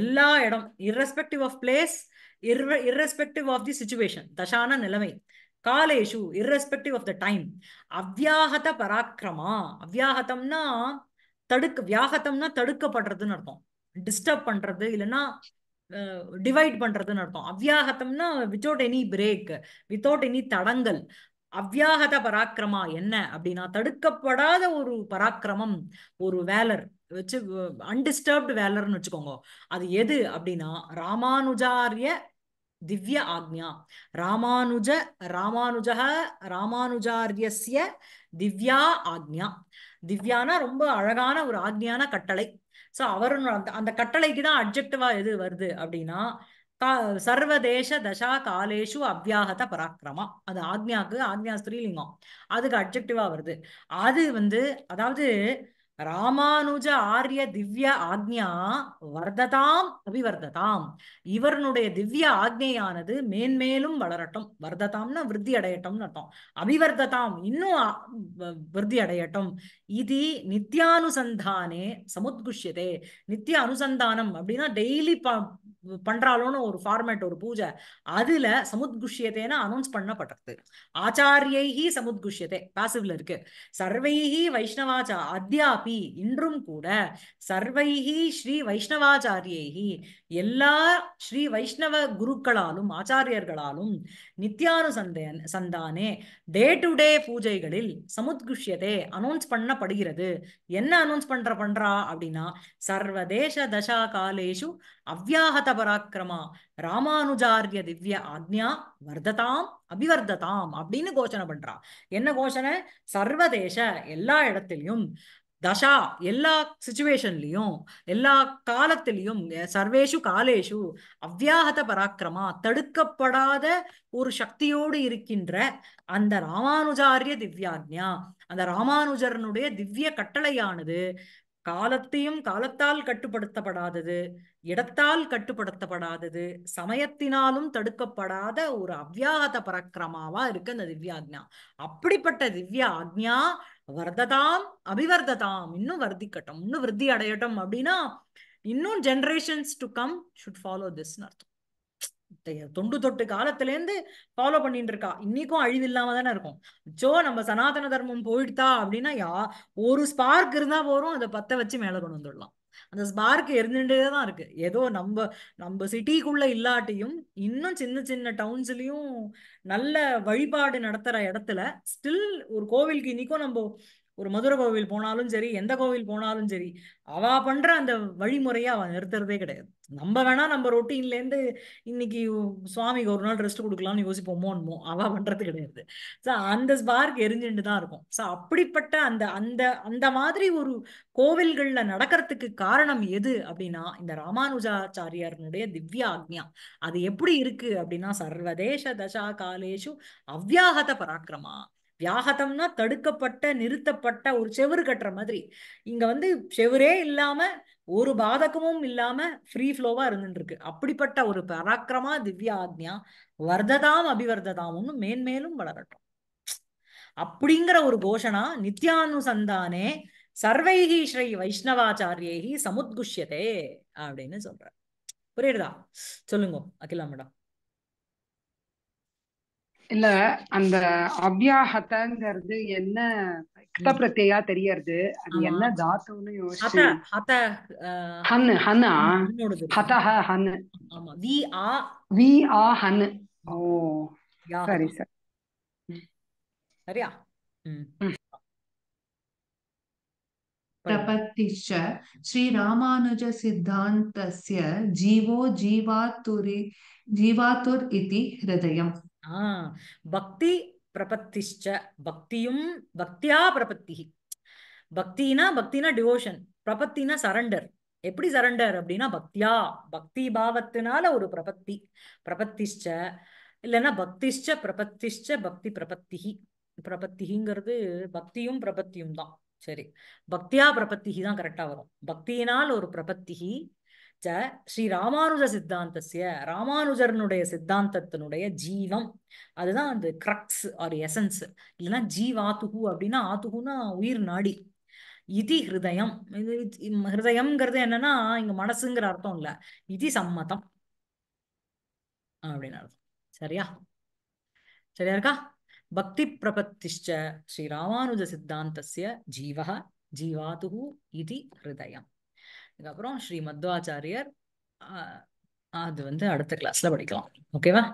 எல்லா இடம் இர்ரெஸ்பெக்டிவ் ஆஃப் பிளேஸ் இர்வ இர்ரெஸ்பெக்டிவ் ஆஃப் தி சுச்சுவேஷன் தசான நிலைமை காலேஷு இர்ரெஸ்பெக்டிவ் ஆஃப் த டைம் அவ்யாகத பராக்கிரமா அவ்யாகத்தம்னா தடுக்க வியாகத்தம்னா தடுக்கப்படுறதுன்னு அர்த்தம் டிஸ்டர்ப் பண்றது இல்லைன்னா டிவைட் பண்றதுன்னு அர்த்தம் அவ்யாகத்தம்னா without any break without any தடங்கல் அவ்வியாகத பராக்கிரமா என்ன அப்படின்னா தடுக்கப்படாத ஒரு பராக்கிரமம் ஒரு வேலர் வச்சு அன்டிஸ்டர்ப்டு வேலர்னு வச்சுக்கோங்க அது எது அப்படின்னா ராமானுஜாரிய திவ்ய ஆக்ஞா ராமானுஜ ராமானுஜ ராமானுஜாரியஸ்ய திவ்யா ஆக்ஞா திவ்யானா ரொம்ப அழகான ஒரு ஆக்ஞான கட்டளை ஸோ அவரும் அந்த அந்த கட்டளைக்கு தான் அப்ஜெக்டிவா எது வருது அப்படின்னா சர்வதேச தசா காலேஷு அவ்யாகத பராக்கிரமா அது ஆக்ஞாக்கு ஆக்ஞா ஸ்திரீலிங்கம் அதுக்கு அப்ஜெக்டிவா வருது அது வந்து அதாவது ராமானுஜ ஆரிய திவ்ய ஆக்ஞா வர்ததாம் அபிவர்ததாம் இவருடைய திவ்ய ஆக்ஞையானது மேன்மேலும் வளரட்டும் வர்ததாம்னா விருத்தி அடையட்டும்னு அர்த்தம் அபிவர்ததாம் இன்னும் விருத்தி அடையட்டும் இது நித்தியானுசந்தானே சமுத்குஷ்யதே நித்திய அனுசந்தானம் அப்படின்னா டெய்லி பண்றாலும்னு ஒரு ஃபார்மேட் ஒரு பூஜை அதுல சமுத்குஷ்யத்தைன்னு அனௌன்ஸ் பண்ணப்பட்டது ஆச்சாரியைஹி சமுத்குஷ்யத்தை பாசிவ்ல இருக்கு சர்வைஹி வைஷ்ணவாச்சா அத்யாபி இன்றும் கூட சர்வைஹி ஸ்ரீ வைஷ்ணவாச்சாரியைஹி எல்லா ஸ்ரீ வைஷ்ணவ குருக்களாலும் ஆச்சாரியர்களாலும் நித்யானு சந்தே சந்தானே டே டு டே பூஜைகளில் சமுத்குஷ்யதே அனௌன்ஸ் பண்ணப்படுகிறது என்ன அனௌன்ஸ் பண்ற பண்றா அப்படின்னா சர்வதேச தசா காலேஷு அவ்யாகத பராக்கிரமா ராமானுஜாரிய திவ்ய ஆக்ஞா வர்ததாம் அபிவர்ததாம் அப்படின்னு கோஷனை பண்றா என்ன கோஷனை சர்வதேச எல்லா இடத்திலையும் தசா எல்லா சுச்சுவேஷன்லையும் எல்லா காலத்திலையும் சர்வேஷு காலேஷு அவ்வியாகத பராக்கிரமா தடுக்கப்படாத ஒரு சக்தியோடு இருக்கின்ற அந்த ராமானுஜாரிய திவ்யாக்யா அந்த ராமானுஜரனுடைய திவ்ய கட்டளையானது காலத்தையும் காலத்தால் கட்டுப்படுத்தப்படாதது இடத்தால் கட்டுப்படுத்தப்படாதது சமயத்தினாலும் தடுக்கப்படாத ஒரு அவ்வியாகத பராக்கிரமாவா இருக்கு அந்த திவ்யா அப்படிப்பட்ட திவ்யா ஆக்ஞா வர்ததாம் அபிவர்ததாம் இன்னும் வர்த்திக்கட்டும் இன்னும் விருத்தி அடையட்டும் அப்படின்னா இன்னும் generations to come should follow திஸ்னு அர்த்தம் தொண்டு தொட்டு காலத்திலேருந்து ஃபாலோ பண்ணிட்டு இருக்கா இன்னைக்கும் அழிவு இல்லாம தானே இருக்கும் ஜோ நம்ம சனாதன தர்மம் போயிட்டா அப்படின்னா யா ஒரு ஸ்பார்க் இருந்தா போறோம் அதை பத்த வச்சு மேல கொண்டு வந்துடலாம் அந்த ஸ்பார்க் எரிஞ்சுட்டே தான் இருக்கு ஏதோ நம்ம நம்ம சிட்டிக்குள்ள இல்லாட்டியும் இன்னும் சின்ன சின்ன டவுன்ஸ்லயும் நல்ல வழிபாடு நடத்துற இடத்துல ஸ்டில் ஒரு கோவிலுக்கு இன்னைக்கும் நம்ம ஒரு மதுரை கோவில் போனாலும் சரி எந்த கோவில் போனாலும் சரி அவ பண்ற அந்த வழிமுறையை அவன் நிறுத்துறதே கிடையாது நம்ம வேணா நம்ம ரொட்டீன்ல இருந்து இன்னைக்கு சுவாமிக்கு ஒரு நாள் ரெஸ்ட் கொடுக்கலாம்னு யோசிப்போமோன்னு அவ பண்றது கிடையாது ஸோ அந்த ஸ்பார்க் எரிஞ்சுட்டு தான் இருக்கும் ஸோ அப்படிப்பட்ட அந்த அந்த அந்த மாதிரி ஒரு கோவில்கள்ல நடக்கிறதுக்கு காரணம் எது அப்படின்னா இந்த ராமானுஜாச்சாரியாரனுடைய திவ்யா அக்னியா அது எப்படி இருக்கு அப்படின்னா சர்வதேச தசா காலேஷு அவ்யாகத பராக்கிரமா வியாகதம்னா தடுக்கப்பட்ட நிறுத்தப்பட்ட ஒரு செவரு கட்டுற மாதிரி இங்க வந்து செவரே இல்லாம ஒரு பாதகமும் இல்லாம ஃப்ரீ ஃப்ளோவா இருந்துருக்கு அப்படிப்பட்ட ஒரு பராக்கிரமா திவ்யா ஆக்ஞா வர்ததாம் அபிவர்ததாம்னு மேன்மேலும் வளரட்டும் அப்படிங்கிற ஒரு கோஷனா நித்யானுசந்தானே சர்வைகி ஸ்ரீ வைஷ்ணவாச்சாரியேகி சமுத்குஷ்யதே அப்படின்னு சொல்ற புரியுதா சொல்லுங்க அகிலா மேடம் இல்ல அந்த அபியாஹத்தங்கிறது என்ன பிரத்தியா தெரியறது அது என்ன தாத்துன்னு யோசிச்சு ஹன் ஹனா ஹதஹ ஹன் வி ஆ வி ஆ ஓ சரி சரி சரியா प्रपत्तिश्च श्रीरामानुजसिद्धान्तस्य जीवो जीवातुरि जीवातुर् इति हृदयम् ஆ பக்தி பிரபத்திஷ்ட பக்தியும் பக்தியா பிரபத்தி பக்தினா பக்தினா டிவோஷன் பிரபத்தினா சரண்டர் எப்படி சரண்டர் அப்படின்னா பக்தியா பக்தி பாவத்தினால ஒரு பிரபத்தி பிரபத்திஷ்ட இல்லைன்னா பக்திஷ்ட பிரபத்திஷ்ட பக்தி பிரபத்தி பிரபத்திங்கிறது பக்தியும் பிரபத்தியும் தான் சரி பக்தியா பிரபத்தி தான் கரெக்டா வரும் பக்தியினால் ஒரு பிரபத்தி ஸ்ரீ ராமானுஜ சித்தாந்தசிய ராமானுஜர்னுடைய சித்தாந்தத்தினுடைய ஜீவம் அதுதான் அந்த கிரக்ஸ் ஆர் எசன்ஸ் இல்லைன்னா ஆத்துகு அப்படின்னா ஆத்துகுன்னா உயிர் நாடி இதி ஹிருதயம் இது ஹிருதயம்ங்கிறது என்னன்னா இங்க மனசுங்கிற அர்த்தம் இல்ல இதி சம்மதம் அப்படின்னு அர்த்தம் சரியா சரியா இருக்கா பக்தி பிரபத்திஷ்ட ஸ்ரீ ராமானுஜ சித்தாந்தசிய ஜீவ ஜீவாது இதி ஹிருதயம் அதுக்கப்புறம் ஸ்ரீ மத்வாச்சாரியர் அது வந்து அடுத்த கிளாஸ்ல படிக்கலாம் ஓகேவா